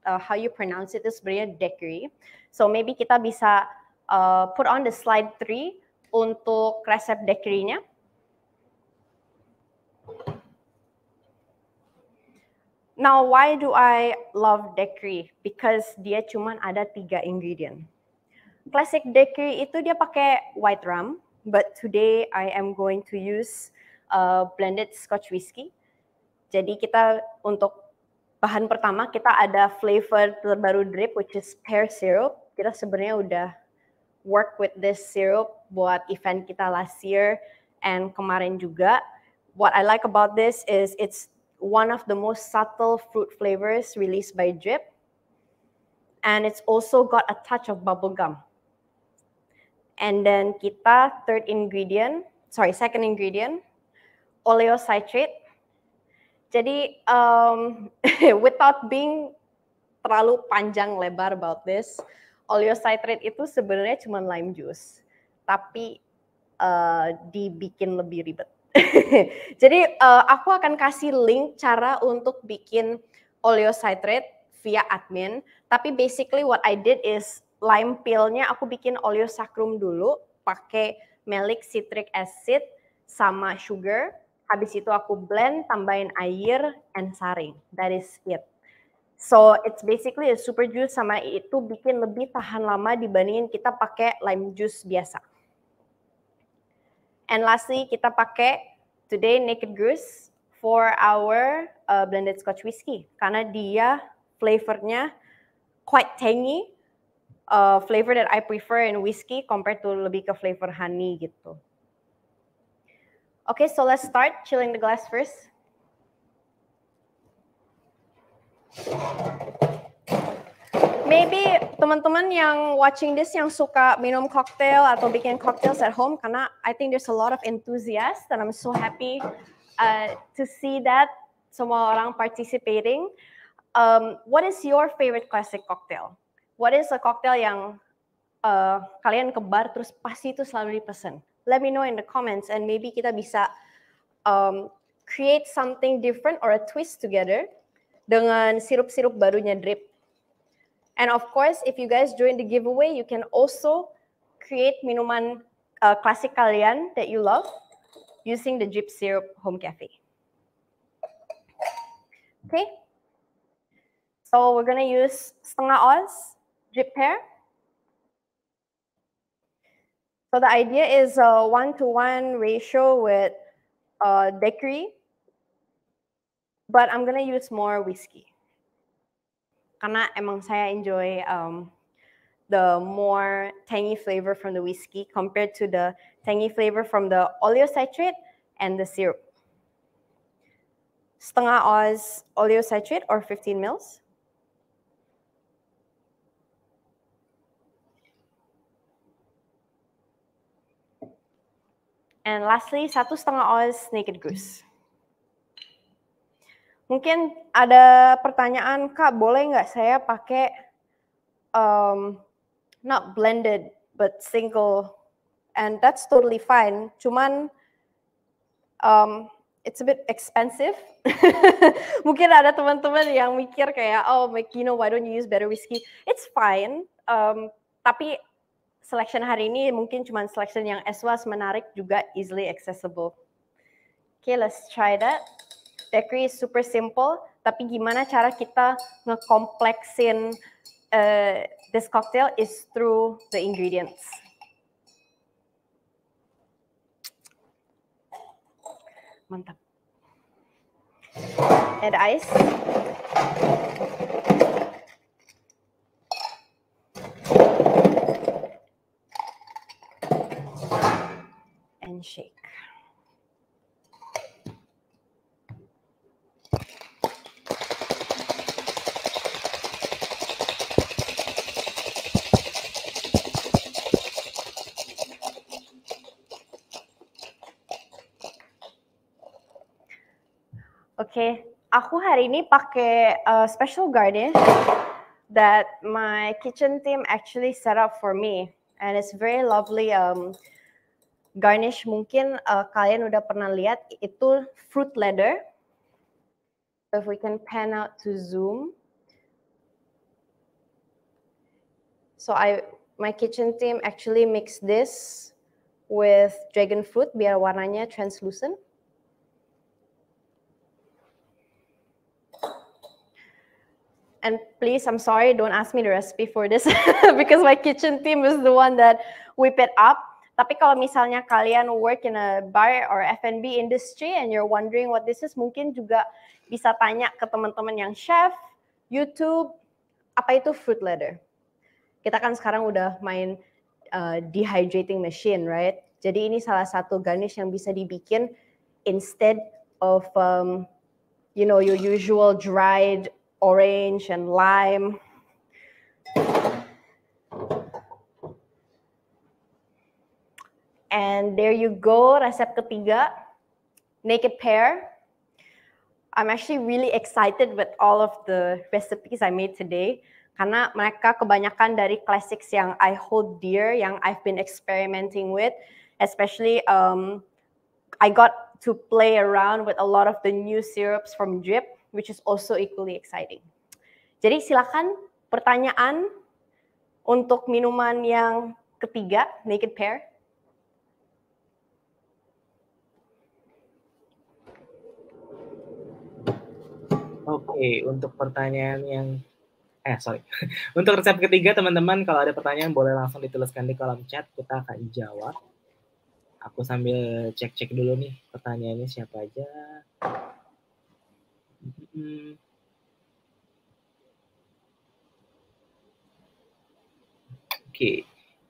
uh, how you pronounce it itu sebenarnya daiquiri. So maybe kita bisa uh, put on the slide 3 untuk resep dekrinya. Now, why do I love dekri? Because dia cuma ada tiga ingredient. Classic dekri itu dia pakai white rum, but today I am going to use uh, blended Scotch whiskey. Jadi kita untuk bahan pertama kita ada flavor terbaru drip which is pear syrup. Kita sebenarnya udah work with this syrup buat event kita last year and kemarin juga. What I like about this is it's one of the most subtle fruit flavors released by Drip. And it's also got a touch of bubble gum. And then kita third ingredient, sorry second ingredient, oleocytrate. Jadi um, without being terlalu panjang lebar about this, oleocitrate itu sebenarnya cuma lime juice, tapi uh, dibikin lebih ribet. Jadi uh, aku akan kasih link cara untuk bikin oleocitrate via admin, tapi basically what I did is lime peelnya aku bikin oleosacrum dulu pakai malic citric acid sama sugar. Habis itu aku blend, tambahin air and saring. That is it. So it's basically a super juice sama itu bikin lebih tahan lama dibandingin kita pakai lime juice biasa. And lastly kita pakai today Naked Goose for our uh, blended Scotch whiskey karena dia flavornya quite tangy, uh, flavor that I prefer in whiskey compared to lebih ke flavor honey gitu. Okay, so let's start chilling the glass first. Maybe teman-teman yang watching this yang suka minum cocktail atau bikin cocktails at home karena I think there's a lot of enthusiasts and I'm so happy uh, to see that semua orang participating. Um, what is your favorite classic cocktail? What is a cocktail yang uh, kalian ke bar terus pasti itu selalu dipesan? Let me know in the comments and maybe kita bisa um, create something different or a twist together dengan sirup-sirup barunya Drip. And of course, if you guys join the giveaway, you can also create minuman uh, klasik kalian that you love using the Drip Syrup Home Cafe. Okay. So we're gonna use setengah oz drip pair. So the idea is a one-to-one -one ratio with uh, Decree but I'm gonna use more whiskey. Karena emang saya enjoy um, the more tangy flavor from the whiskey compared to the tangy flavor from the oleocitrate and the syrup. Setengah oz oleocitrate or 15 mils. And lastly, satu setengah oz naked goose. Mungkin ada pertanyaan, Kak, boleh nggak saya pakai um, not blended but single? And that's totally fine. Cuman um, it's a bit expensive. Mungkin ada teman-teman yang mikir kayak, oh, like, you know, why don't you use better whiskey? It's fine. Um, tapi selection hari ini mungkin cuma selection yang as well menarik juga easily accessible. Okay, let's try that bakery is super simple, tapi gimana cara kita ngekompleksin uh, this cocktail is through the ingredients. Mantap. Add ice. And shake. okay. aku hari ini pakai uh, special garnish ya, that my kitchen team actually set up for me, and it's very lovely um, garnish. Mungkin uh, kalian udah pernah lihat itu fruit leather. So if we can pan out to zoom. So I my kitchen team actually mix this with dragon fruit biar warnanya translucent. and please, I'm sorry, don't ask me the recipe for this because my kitchen team is the one that whip it up. Tapi kalau misalnya kalian work in a bar or F&B industry and you're wondering what this is, mungkin juga bisa tanya ke teman-teman yang chef, YouTube, apa itu fruit leather? Kita kan sekarang udah main uh, dehydrating machine, right? Jadi ini salah satu garnish yang bisa dibikin instead of um, you know your usual dried orange and lime. And there you go, resep ketiga, naked pear. I'm actually really excited with all of the recipes I made today karena mereka kebanyakan dari classics yang I hold dear, yang I've been experimenting with, especially um, I got to play around with a lot of the new syrups from Drip which is also equally exciting. Jadi silakan pertanyaan untuk minuman yang ketiga, naked Pear. Oke, untuk pertanyaan yang eh sorry. Untuk resep ketiga teman-teman kalau ada pertanyaan boleh langsung dituliskan di kolom chat, kita akan jawab. Aku sambil cek-cek dulu nih pertanyaannya siapa aja. Oke. Mm-hmm. Oke.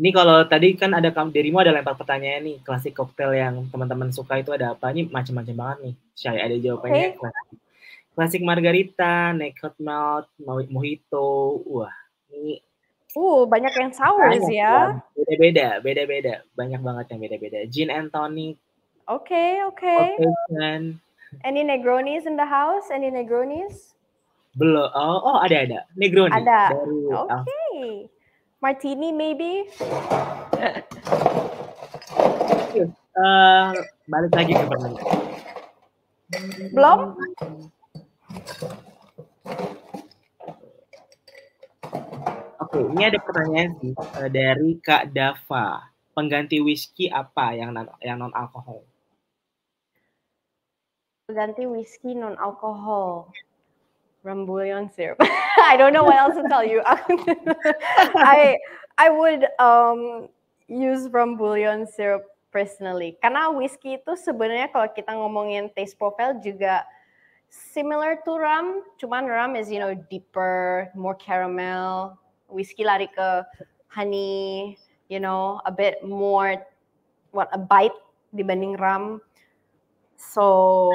Ini kalau tadi kan ada dirimu ada lempar pertanyaan nih, klasik koktail yang teman-teman suka itu ada apa? Ini macam-macam banget nih. saya ada jawabannya. Okay. Klasik. klasik margarita, naked melt, mojito. Wah, ini Uh, banyak yang sour banyak, ya. Beda-beda, beda-beda. Banyak banget yang beda-beda. Gin and tonic. Oke, okay, oke. Okay. Any Negronis in the house? Any Negronis? Belum. Oh, oh ada ada. Negroni. Ada. Oke. Ah. Okay. Martini maybe. uh, balik lagi ke pertanyaan. Belum? Oke, okay, ini ada pertanyaan sih uh, dari Kak Dava. Pengganti whisky apa yang non yang non alkohol? ganti whisky non alkohol Rambouillet syrup I don't know what else to tell you I I would um, use Rambouillet syrup personally karena whisky itu sebenarnya kalau kita ngomongin taste profile juga similar to rum cuman rum is you know deeper more caramel whisky lari ke honey you know a bit more what a bite dibanding rum so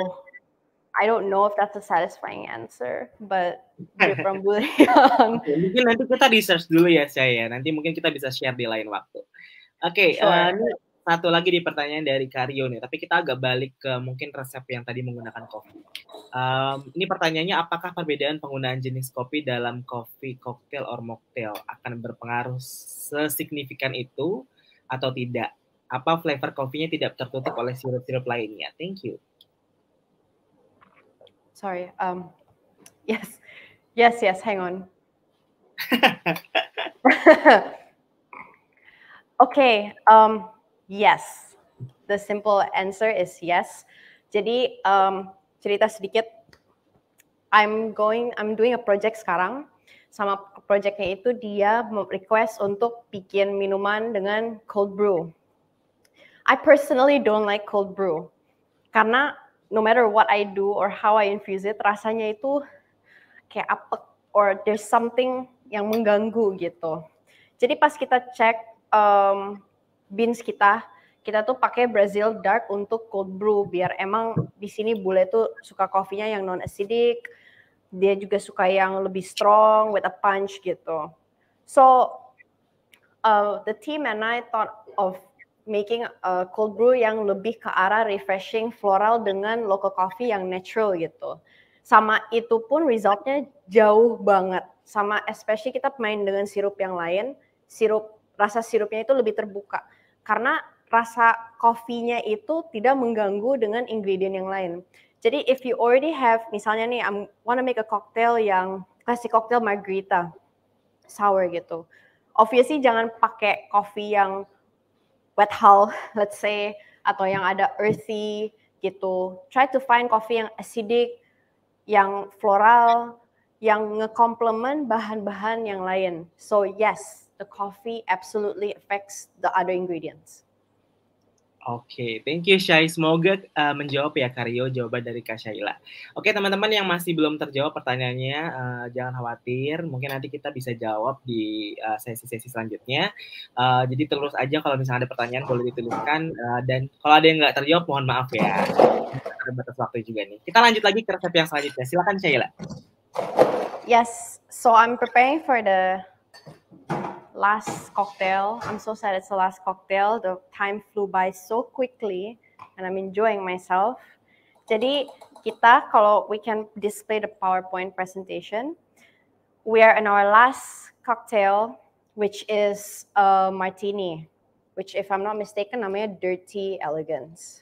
I don't know if that's a satisfying answer, but from Bulyang. okay, mungkin nanti kita research dulu ya saya ya. Nanti mungkin kita bisa share di lain waktu. Oke, okay, eh, sure. uh, satu lagi di pertanyaan dari Karyo nih, tapi kita agak balik ke mungkin resep yang tadi menggunakan kopi. Um, ini pertanyaannya, apakah perbedaan penggunaan jenis kopi dalam kopi cocktail or mocktail akan berpengaruh sesignifikan itu atau tidak? Apa flavor kopinya tidak tertutup oleh sirup-sirup lainnya? Thank you sorry. Um, yes, yes, yes. Hang on. okay. Um, yes. The simple answer is yes. Jadi um, cerita sedikit. I'm going. I'm doing a project sekarang. Sama projectnya itu dia request untuk bikin minuman dengan cold brew. I personally don't like cold brew karena no matter what I do or how I infuse it, rasanya itu kayak apek or there's something yang mengganggu gitu. Jadi pas kita cek um, beans kita, kita tuh pakai Brazil Dark untuk cold brew biar emang di sini bule tuh suka kopinya yang non acidic, dia juga suka yang lebih strong with a punch gitu. So uh, the team and I thought of making a uh, cold brew yang lebih ke arah refreshing floral dengan local coffee yang natural gitu. Sama itu pun resultnya jauh banget. Sama especially kita main dengan sirup yang lain, sirup rasa sirupnya itu lebih terbuka. Karena rasa coffee-nya itu tidak mengganggu dengan ingredient yang lain. Jadi if you already have misalnya nih I'm wanna make a cocktail yang classic cocktail margarita sour gitu. Obviously jangan pakai coffee yang wet hull, let's say, atau yang ada earthy gitu. Try to find coffee yang acidic, yang floral, yang ngekomplement bahan-bahan yang lain. So yes, the coffee absolutely affects the other ingredients. Oke, okay, thank you Syai. Semoga uh, menjawab ya Karyo jawaban dari Kak Shayla. Oke, okay, teman-teman yang masih belum terjawab pertanyaannya, uh, jangan khawatir. Mungkin nanti kita bisa jawab di eh, sesi-sesi uh, selanjutnya. Uh, jadi terus aja kalau misalnya ada pertanyaan boleh dituliskan. Uh, dan kalau ada yang nggak terjawab, mohon maaf ya. Ada batas waktu juga nih. Kita lanjut lagi ke resep yang selanjutnya. Silakan Shayla. Yes, so I'm preparing for the last cocktail. I'm so sad it's the last cocktail. The time flew by so quickly and I'm enjoying myself. Jadi kita kalau we can display the PowerPoint presentation, we are in our last cocktail which is a martini, which if I'm not mistaken namanya Dirty Elegance.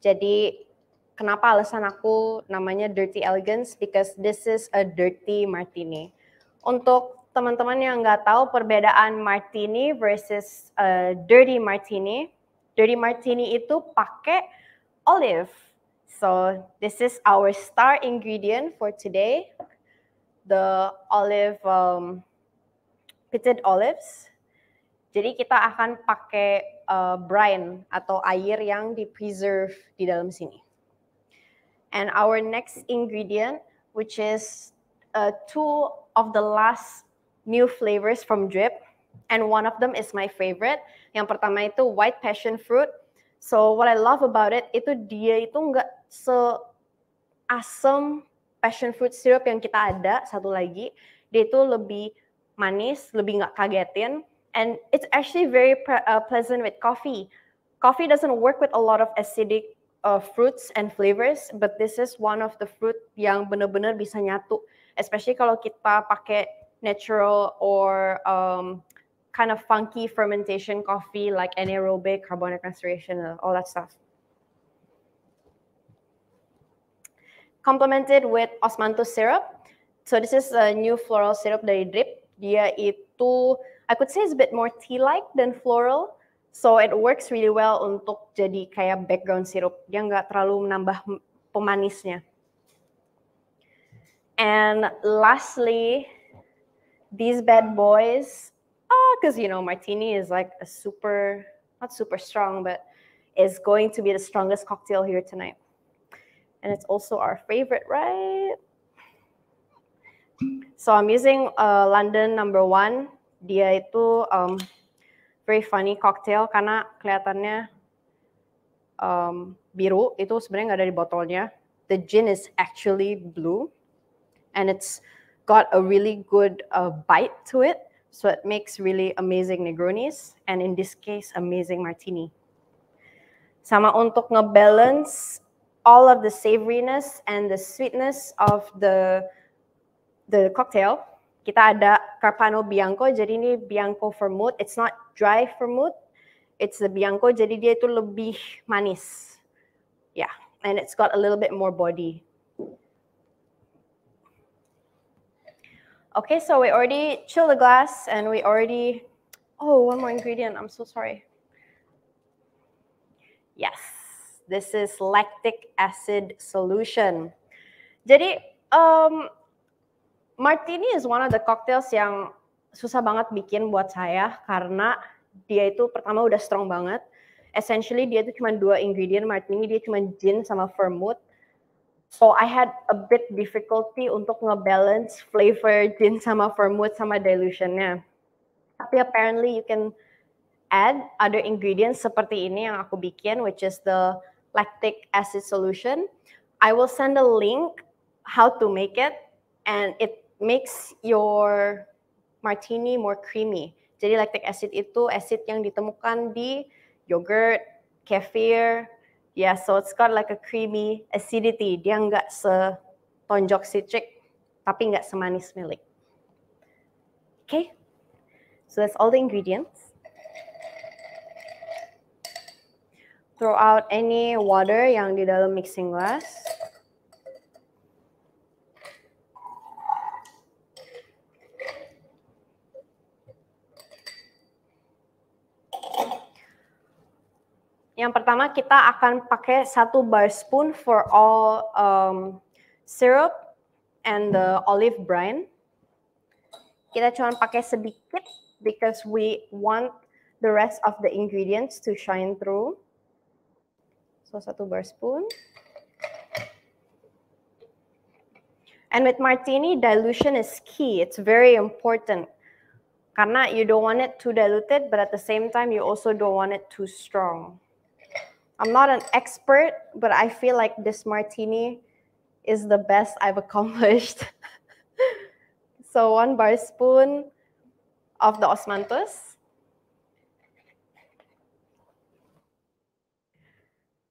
Jadi kenapa alasan aku namanya Dirty Elegance? Because this is a dirty martini. Untuk teman-teman yang nggak tahu perbedaan martini versus uh, dirty martini, dirty martini itu pakai olive. So this is our star ingredient for today, the olive um, pitted olives. Jadi kita akan pakai uh, brine atau air yang di preserve di dalam sini. And our next ingredient, which is uh, two of the last new flavors from Drip, and one of them is my favorite. Yang pertama itu white passion fruit. So what I love about it itu dia itu nggak se asam passion fruit syrup yang kita ada satu lagi. Dia itu lebih manis, lebih nggak kagetin, and it's actually very uh, pleasant with coffee. Coffee doesn't work with a lot of acidic uh, fruits and flavors, but this is one of the fruit yang benar-benar bisa nyatu. Especially kalau kita pakai natural or um, kind of funky fermentation coffee like anaerobic, carbonic restoration, uh, all that stuff. Complemented with osmanthus syrup. So this is a new floral syrup that dari Drip. Dia itu, I could say it's a bit more tea-like than floral. So it works really well untuk jadi kayak background syrup. Dia nggak terlalu menambah pemanisnya. And lastly, these bad boys, ah, uh, because you know martini is like a super, not super strong, but is going to be the strongest cocktail here tonight, and it's also our favorite, right? So I'm using uh, London number one. Dia itu um, very funny cocktail karena kelihatannya um, biru itu sebenarnya nggak ada di botolnya. The gin is actually blue, and it's got a really good uh, bite to it. So it makes really amazing Negronis and in this case amazing martini. Sama untuk ngebalance all of the savoriness and the sweetness of the the cocktail. Kita ada Carpano Bianco, jadi ini Bianco vermouth. It's not dry vermouth, it's the Bianco, jadi dia itu lebih manis. Yeah, and it's got a little bit more body. Okay, so we already chilled the glass and we already, oh, one more ingredient. I'm so sorry. Yes, this is lactic acid solution. Jadi, um, martini is one of the cocktails yang susah banget bikin buat saya karena dia itu pertama udah strong banget. Essentially dia itu cuma dua ingredient martini, dia cuma gin sama vermouth So I had a bit difficulty untuk ngebalance flavor gin sama vermouth sama dilutionnya. Tapi apparently you can add other ingredients seperti ini yang aku bikin, which is the lactic acid solution. I will send a link how to make it, and it makes your martini more creamy. Jadi lactic acid itu acid yang ditemukan di yogurt, kefir, Yeah, so it's got like a creamy acidity. Dia nggak setonjok citric, tapi nggak semanis milik. Okay, so that's all the ingredients. Throw out any water yang di dalam mixing glass. Yang pertama kita akan pakai satu bar spoon for all um, syrup and the olive brine. Kita cuma pakai sedikit because we want the rest of the ingredients to shine through. So satu bar spoon. And with martini, dilution is key. It's very important. Karena you don't want it too diluted, but at the same time, you also don't want it too strong. I'm not an expert, but I feel like this martini is the best I've accomplished. so one bar spoon of the osmanthus.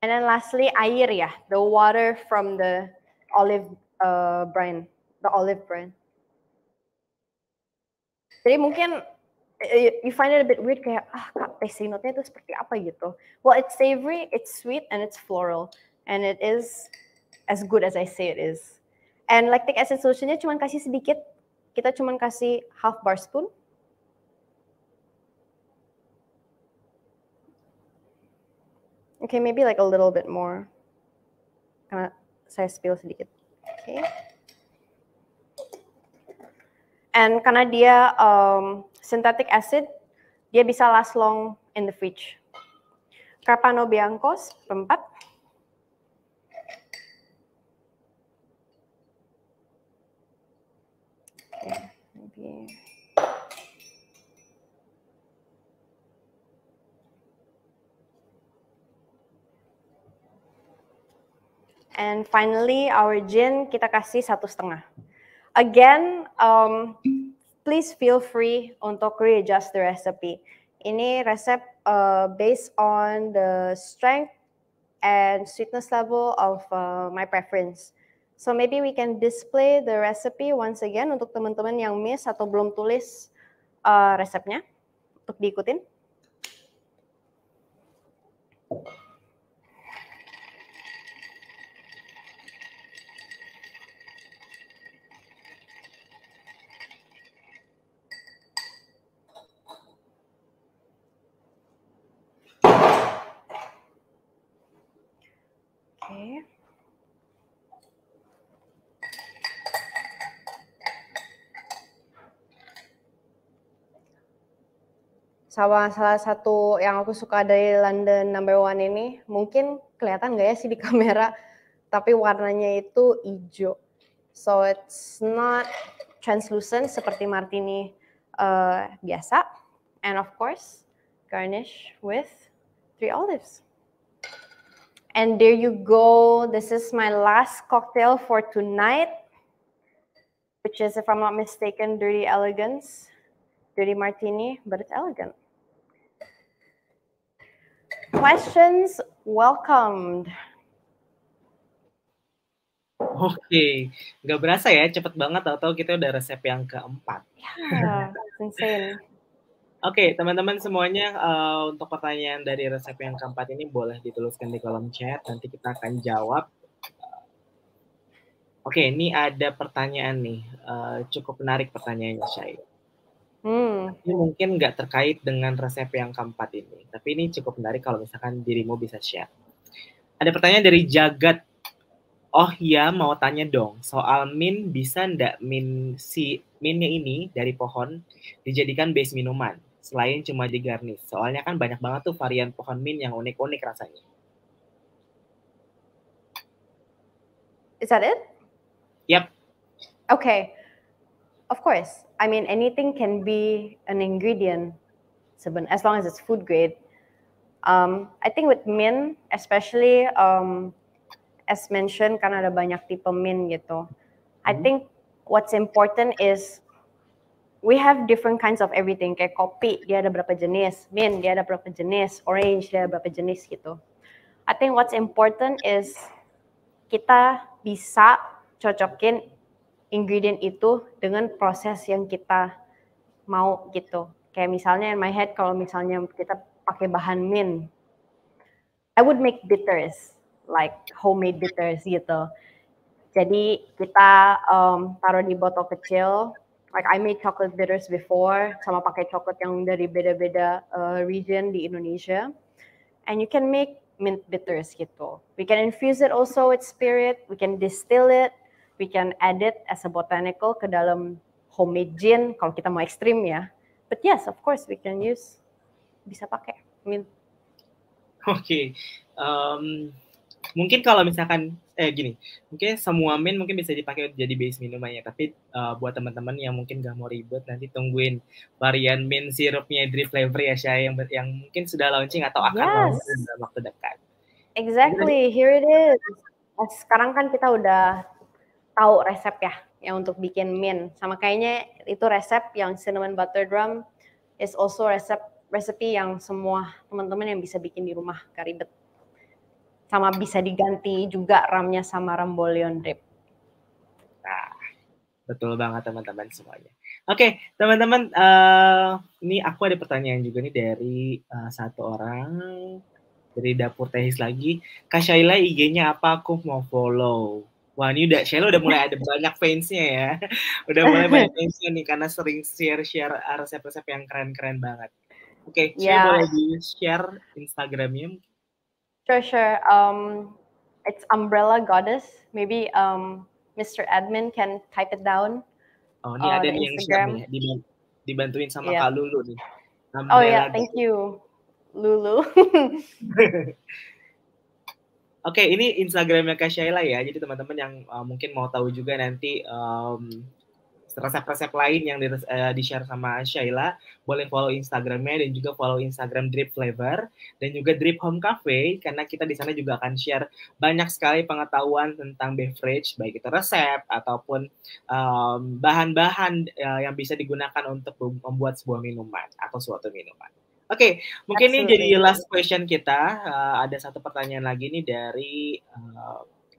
And then lastly, air the water from the olive uh, brine, the olive brine. Jadi mungkin you find it a bit weird kaya ah kapesinote itu seperti apa gitu. Well, it's savory, it's sweet, and it's floral, and it is as good as I say it is. And lactic acid solutionnya cuma kasih sedikit, kita cuma kasih half bar spoon. Okay, maybe like a little bit more. Karena saya spill sedikit. Okay. And karena dia um, synthetic acid, dia bisa last long in the fridge. Carpano Bianco seperempat. And finally, our gin kita kasih satu setengah again, um, please feel free untuk readjust the recipe. Ini resep uh, based on the strength and sweetness level of uh, my preference. So maybe we can display the recipe once again untuk teman-teman yang miss atau belum tulis uh, resepnya untuk diikutin. Thank you. sama salah satu yang aku suka dari London Number One ini mungkin kelihatan nggak ya sih di kamera tapi warnanya itu hijau so it's not translucent seperti martini uh, biasa and of course garnish with three olives And there you go. This is my last cocktail for tonight, which is, if I'm not mistaken, Dirty Elegance, Dirty Martini, but it's elegant. Questions welcomed. Oke, okay. nggak berasa ya, cepet banget atau kita udah resep yang keempat. Yeah, insane. Oke, okay, teman-teman semuanya uh, untuk pertanyaan dari resep yang keempat ini boleh dituliskan di kolom chat. Nanti kita akan jawab. Oke, okay, ini ada pertanyaan nih. Uh, cukup menarik pertanyaannya, Shay. Hmm. Ini mungkin nggak terkait dengan resep yang keempat ini. Tapi ini cukup menarik kalau misalkan dirimu bisa share. Ada pertanyaan dari Jagat. Oh iya, mau tanya dong. Soal min, bisa ndak min si minnya ini dari pohon dijadikan base minuman? selain cuma di garnish. Soalnya kan banyak banget tuh varian pohon mint yang unik-unik rasanya. Is that it? Yep. Okay. Of course. I mean anything can be an ingredient seben as long as it's food grade. Um, I think with mint especially um, as mentioned karena ada banyak tipe mint gitu. Mm -hmm. I think what's important is we have different kinds of everything kayak kopi dia ada berapa jenis, mint dia ada berapa jenis, orange dia ada berapa jenis gitu. I think what's important is kita bisa cocokin ingredient itu dengan proses yang kita mau gitu. Kayak misalnya in my head kalau misalnya kita pakai bahan mint, I would make bitters like homemade bitters gitu. Jadi kita um, taruh di botol kecil, like I made chocolate bitters before sama pakai coklat yang dari beda-beda uh, region di Indonesia and you can make mint bitters gitu we can infuse it also with spirit we can distill it we can add it as a botanical ke dalam homemade gin kalau kita mau ekstrim ya but yes of course we can use bisa pakai mint oke okay. um, mungkin kalau misalkan eh gini mungkin semua min mungkin bisa dipakai jadi base minumannya tapi uh, buat teman-teman yang mungkin gak mau ribet nanti tungguin varian min sirupnya drip flavor ya saya yang yang mungkin sudah launching atau akan yes. launching dalam waktu dekat exactly here it is eh, sekarang kan kita udah tahu resep ya yang untuk bikin min sama kayaknya itu resep yang cinnamon butter drum is also resep resepi yang semua teman-teman yang bisa bikin di rumah gak ribet sama bisa diganti juga RAM-nya sama RAM Bolion RIP. Nah, betul banget teman-teman semuanya. Oke, okay, teman-teman, uh, ini aku ada pertanyaan juga nih dari uh, satu orang dari dapur tehis lagi. Kak Shaila IG-nya apa? Aku mau follow. Wah ini udah Shaila udah mulai ada banyak fansnya ya, udah mulai banyak fansnya nih karena sering share share resep-resep yang keren-keren banget. Oke, okay, yeah. boleh di share Instagramnya Sure, sure. Um, it's Umbrella Goddess. Maybe um, Mr. Admin can type it down. Oh, ini uh, ada yang siap nih, dibantuin sama yeah. Kak Lulu nih. Oh, Umbrella oh ya, yeah. thank you, Lulu. Oke, okay, ini Instagramnya Kak Shaila ya. Jadi teman-teman yang uh, mungkin mau tahu juga nanti um, resep-resep lain yang di, uh, eh, di share sama Shaila boleh follow Instagramnya dan juga follow Instagram Drip Flavor dan juga Drip Home Cafe karena kita di sana juga akan share banyak sekali pengetahuan tentang beverage baik itu resep ataupun bahan bahan-bahan uh, yang bisa digunakan untuk membuat sebuah minuman atau suatu minuman. Oke, okay, mungkin Absolutely. ini jadi last question kita. Uh, ada satu pertanyaan lagi nih dari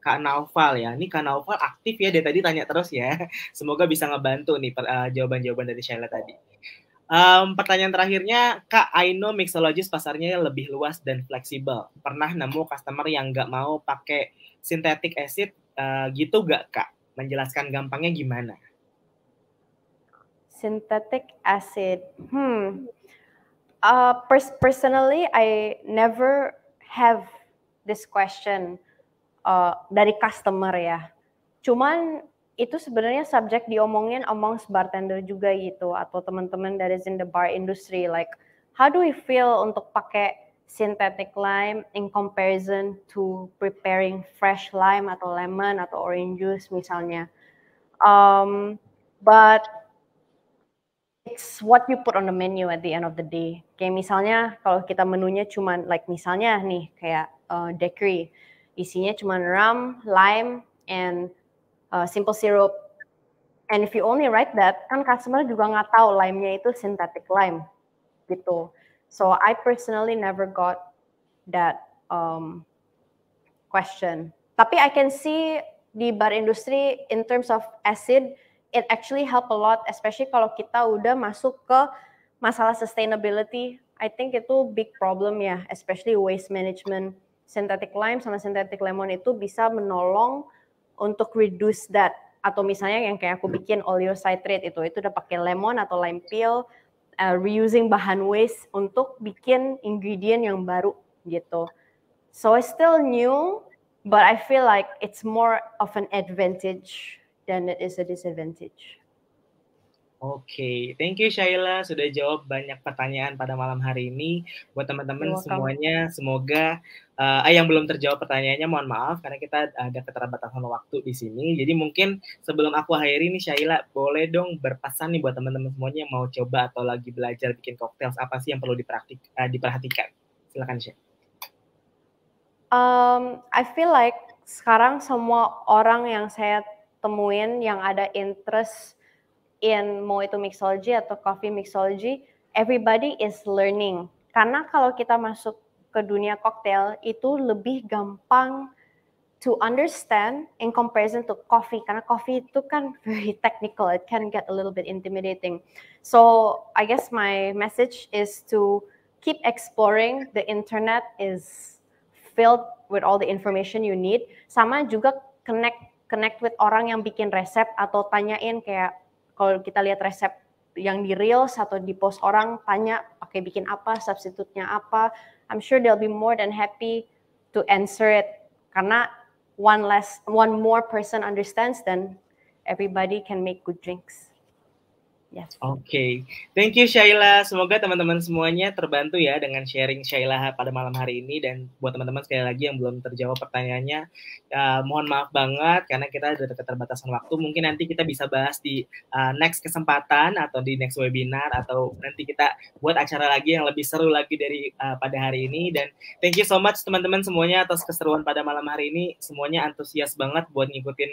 Kak Naufal ya. Ini Kak Naufal aktif ya, dia tadi tanya terus ya. Semoga bisa ngebantu nih eh, jawaban-jawaban uh, dari Shaila tadi. Um, pertanyaan terakhirnya, Kak, I know mixologist pasarnya lebih luas dan fleksibel. Pernah nemu customer yang nggak mau pakai synthetic acid uh, gitu nggak, Kak? Menjelaskan gampangnya gimana? Synthetic acid. Hmm. Uh, pers personally, I never have this question uh, dari customer ya. Cuman itu sebenarnya subjek diomongin amongst bartender juga gitu atau teman-teman dari in the bar industry like how do we feel untuk pakai synthetic lime in comparison to preparing fresh lime atau lemon atau orange juice misalnya. Um, but it's what you put on the menu at the end of the day. Kayak misalnya kalau kita menunya cuman like misalnya nih kayak uh, eh, decree. Isinya cuma rum, lime, and uh, simple syrup. And if you only write that, kan customer juga nggak tahu lime-nya itu synthetic lime, gitu. So I personally never got that um, question. Tapi I can see di bar industry in terms of acid, it actually help a lot, especially kalau kita udah masuk ke masalah sustainability. I think itu big problem ya, especially waste management synthetic lime sama synthetic lemon itu bisa menolong untuk reduce that atau misalnya yang kayak aku bikin oleocitrate itu itu udah pakai lemon atau lime peel uh, reusing bahan waste untuk bikin ingredient yang baru gitu. So it's still new but I feel like it's more of an advantage than it is a disadvantage. Oke, okay. thank you Shaila sudah jawab banyak pertanyaan pada malam hari ini. Buat teman-teman semuanya, semoga uh, yang belum terjawab pertanyaannya mohon maaf karena kita ada keterbatasan waktu di sini. Jadi mungkin sebelum aku akhiri ini, Shaila, boleh dong berpesan nih buat teman-teman semuanya yang mau coba atau lagi belajar bikin koktail apa sih yang perlu dipraktik uh, diperhatikan? Silakan Shaila. Um, I feel like sekarang semua orang yang saya temuin yang ada interest in mau itu mixology atau coffee mixology, everybody is learning. Karena kalau kita masuk ke dunia cocktail itu lebih gampang to understand in comparison to coffee karena coffee itu kan very technical it can get a little bit intimidating so i guess my message is to keep exploring the internet is filled with all the information you need sama juga connect connect with orang yang bikin resep atau tanyain kayak kalau kita lihat resep yang di reels atau di post orang tanya pakai bikin apa, substitutnya apa, I'm sure they'll be more than happy to answer it karena one less one more person understands then everybody can make good drinks. Ya. Oke, okay. thank you Shaila. Semoga teman-teman semuanya terbantu ya dengan sharing Shaila pada malam hari ini dan buat teman-teman sekali lagi yang belum terjawab pertanyaannya, uh, mohon maaf banget karena kita ada keterbatasan waktu. Mungkin nanti kita bisa bahas di uh, next kesempatan atau di next webinar atau nanti kita buat acara lagi yang lebih seru lagi dari uh, pada hari ini dan thank you so much teman-teman semuanya atas keseruan pada malam hari ini. Semuanya antusias banget buat ngikutin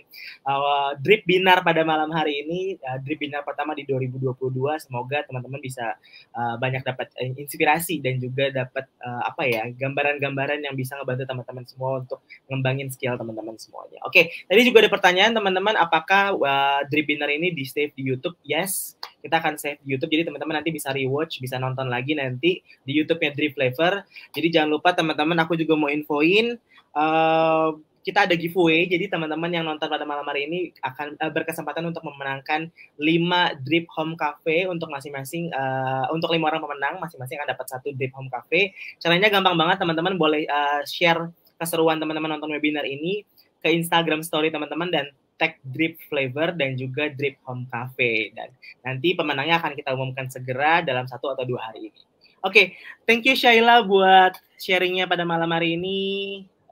uh, drip binar pada malam hari ini, uh, drip binar pertama di 2020. 2022 semoga teman-teman bisa uh, banyak dapat eh, inspirasi dan juga dapat uh, apa ya gambaran-gambaran yang bisa ngebantu teman-teman semua untuk ngembangin skill teman-teman semuanya. Oke, okay. tadi juga ada pertanyaan teman-teman apakah uh, Dribbiner ini di save di YouTube? Yes, kita akan save di YouTube. Jadi teman-teman nanti bisa rewatch, bisa nonton lagi nanti di YouTube-nya Drip Flavor. Jadi jangan lupa teman-teman aku juga mau infoin uh, kita ada giveaway. Jadi teman-teman yang nonton pada malam hari ini akan uh, berkesempatan untuk memenangkan 5 Drip Home Cafe untuk masing-masing uh, untuk lima orang pemenang masing-masing akan dapat satu Drip Home Cafe. Caranya gampang banget teman-teman boleh uh, share keseruan teman-teman nonton webinar ini ke Instagram story teman-teman dan tag Drip Flavor dan juga Drip Home Cafe dan nanti pemenangnya akan kita umumkan segera dalam satu atau dua hari ini. Oke, okay, thank you Shaila buat sharingnya pada malam hari ini.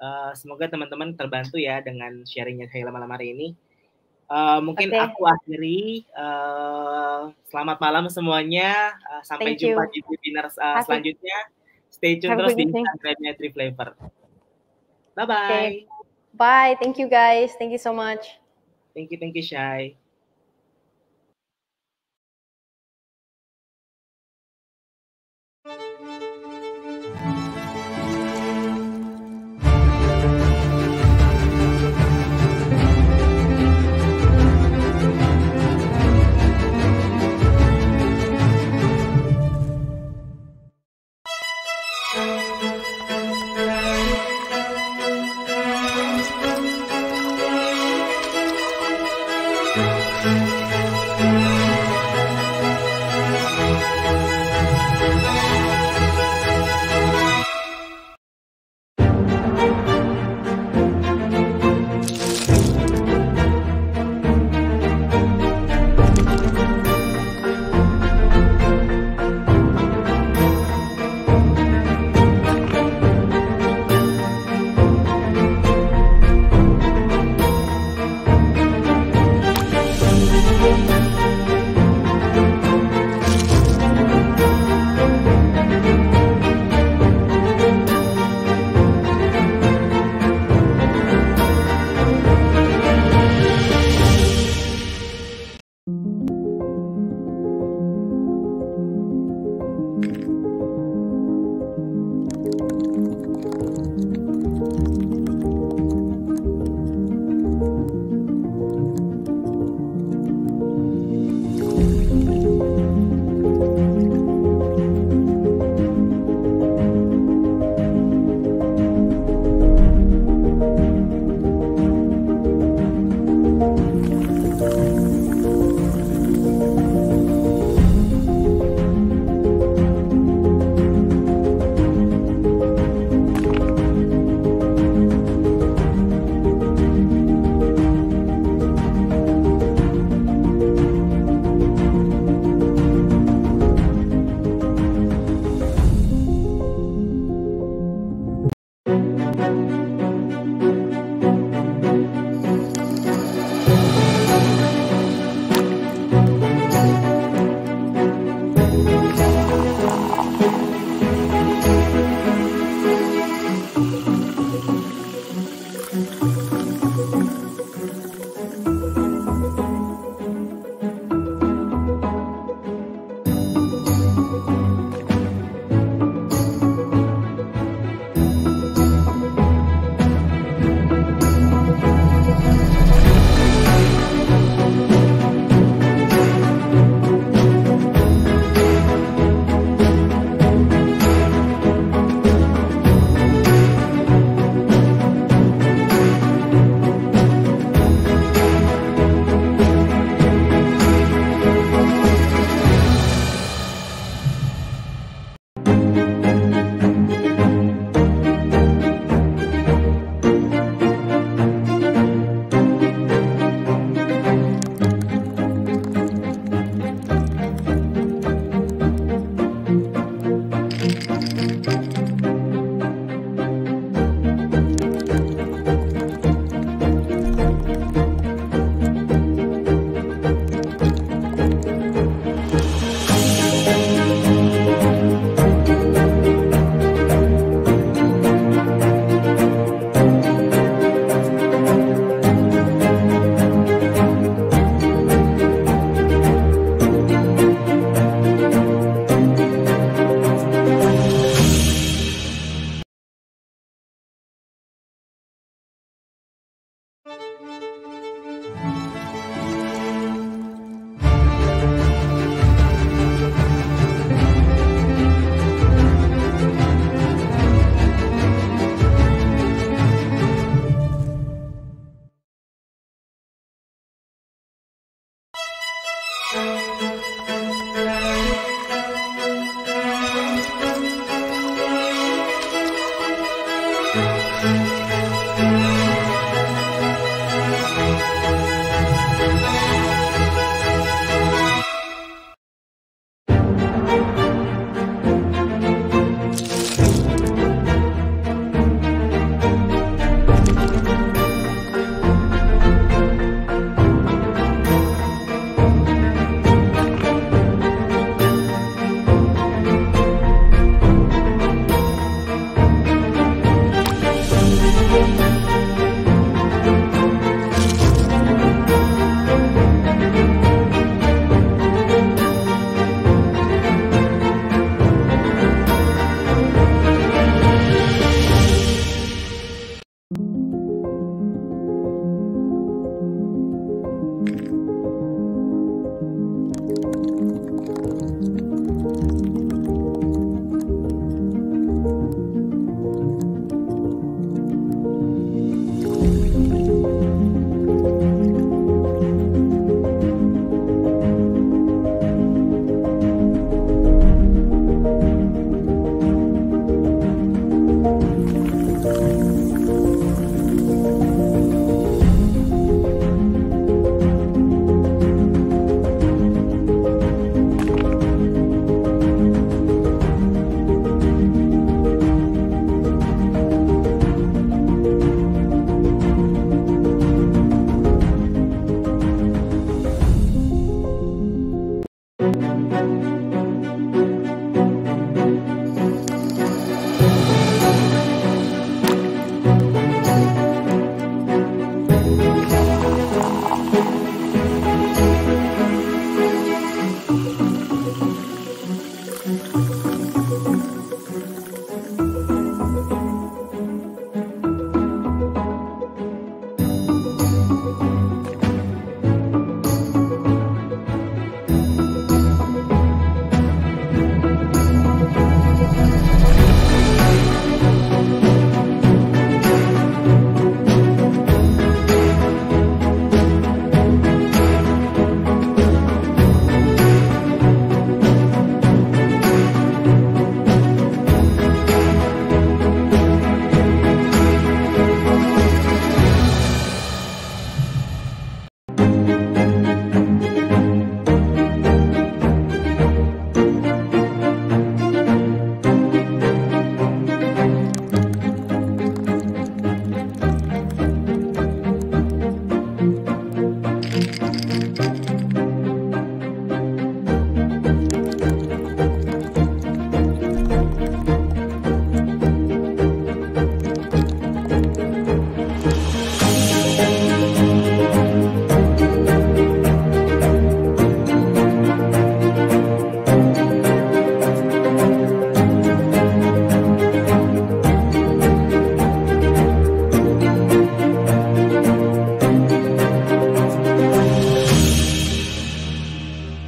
Eh, semoga teman-teman terbantu ya dengan sharingnya saya malam hari ini. Uh, mungkin okay. aku akhiri. Uh, selamat malam semuanya. Uh, sampai Thank jumpa you. di webinar uh, selanjutnya. Stay tune Have terus di Instagramnya Three Flavor. Bye bye. Okay. Bye. Thank you guys. Thank you so much. Thank you, thank you, Shai.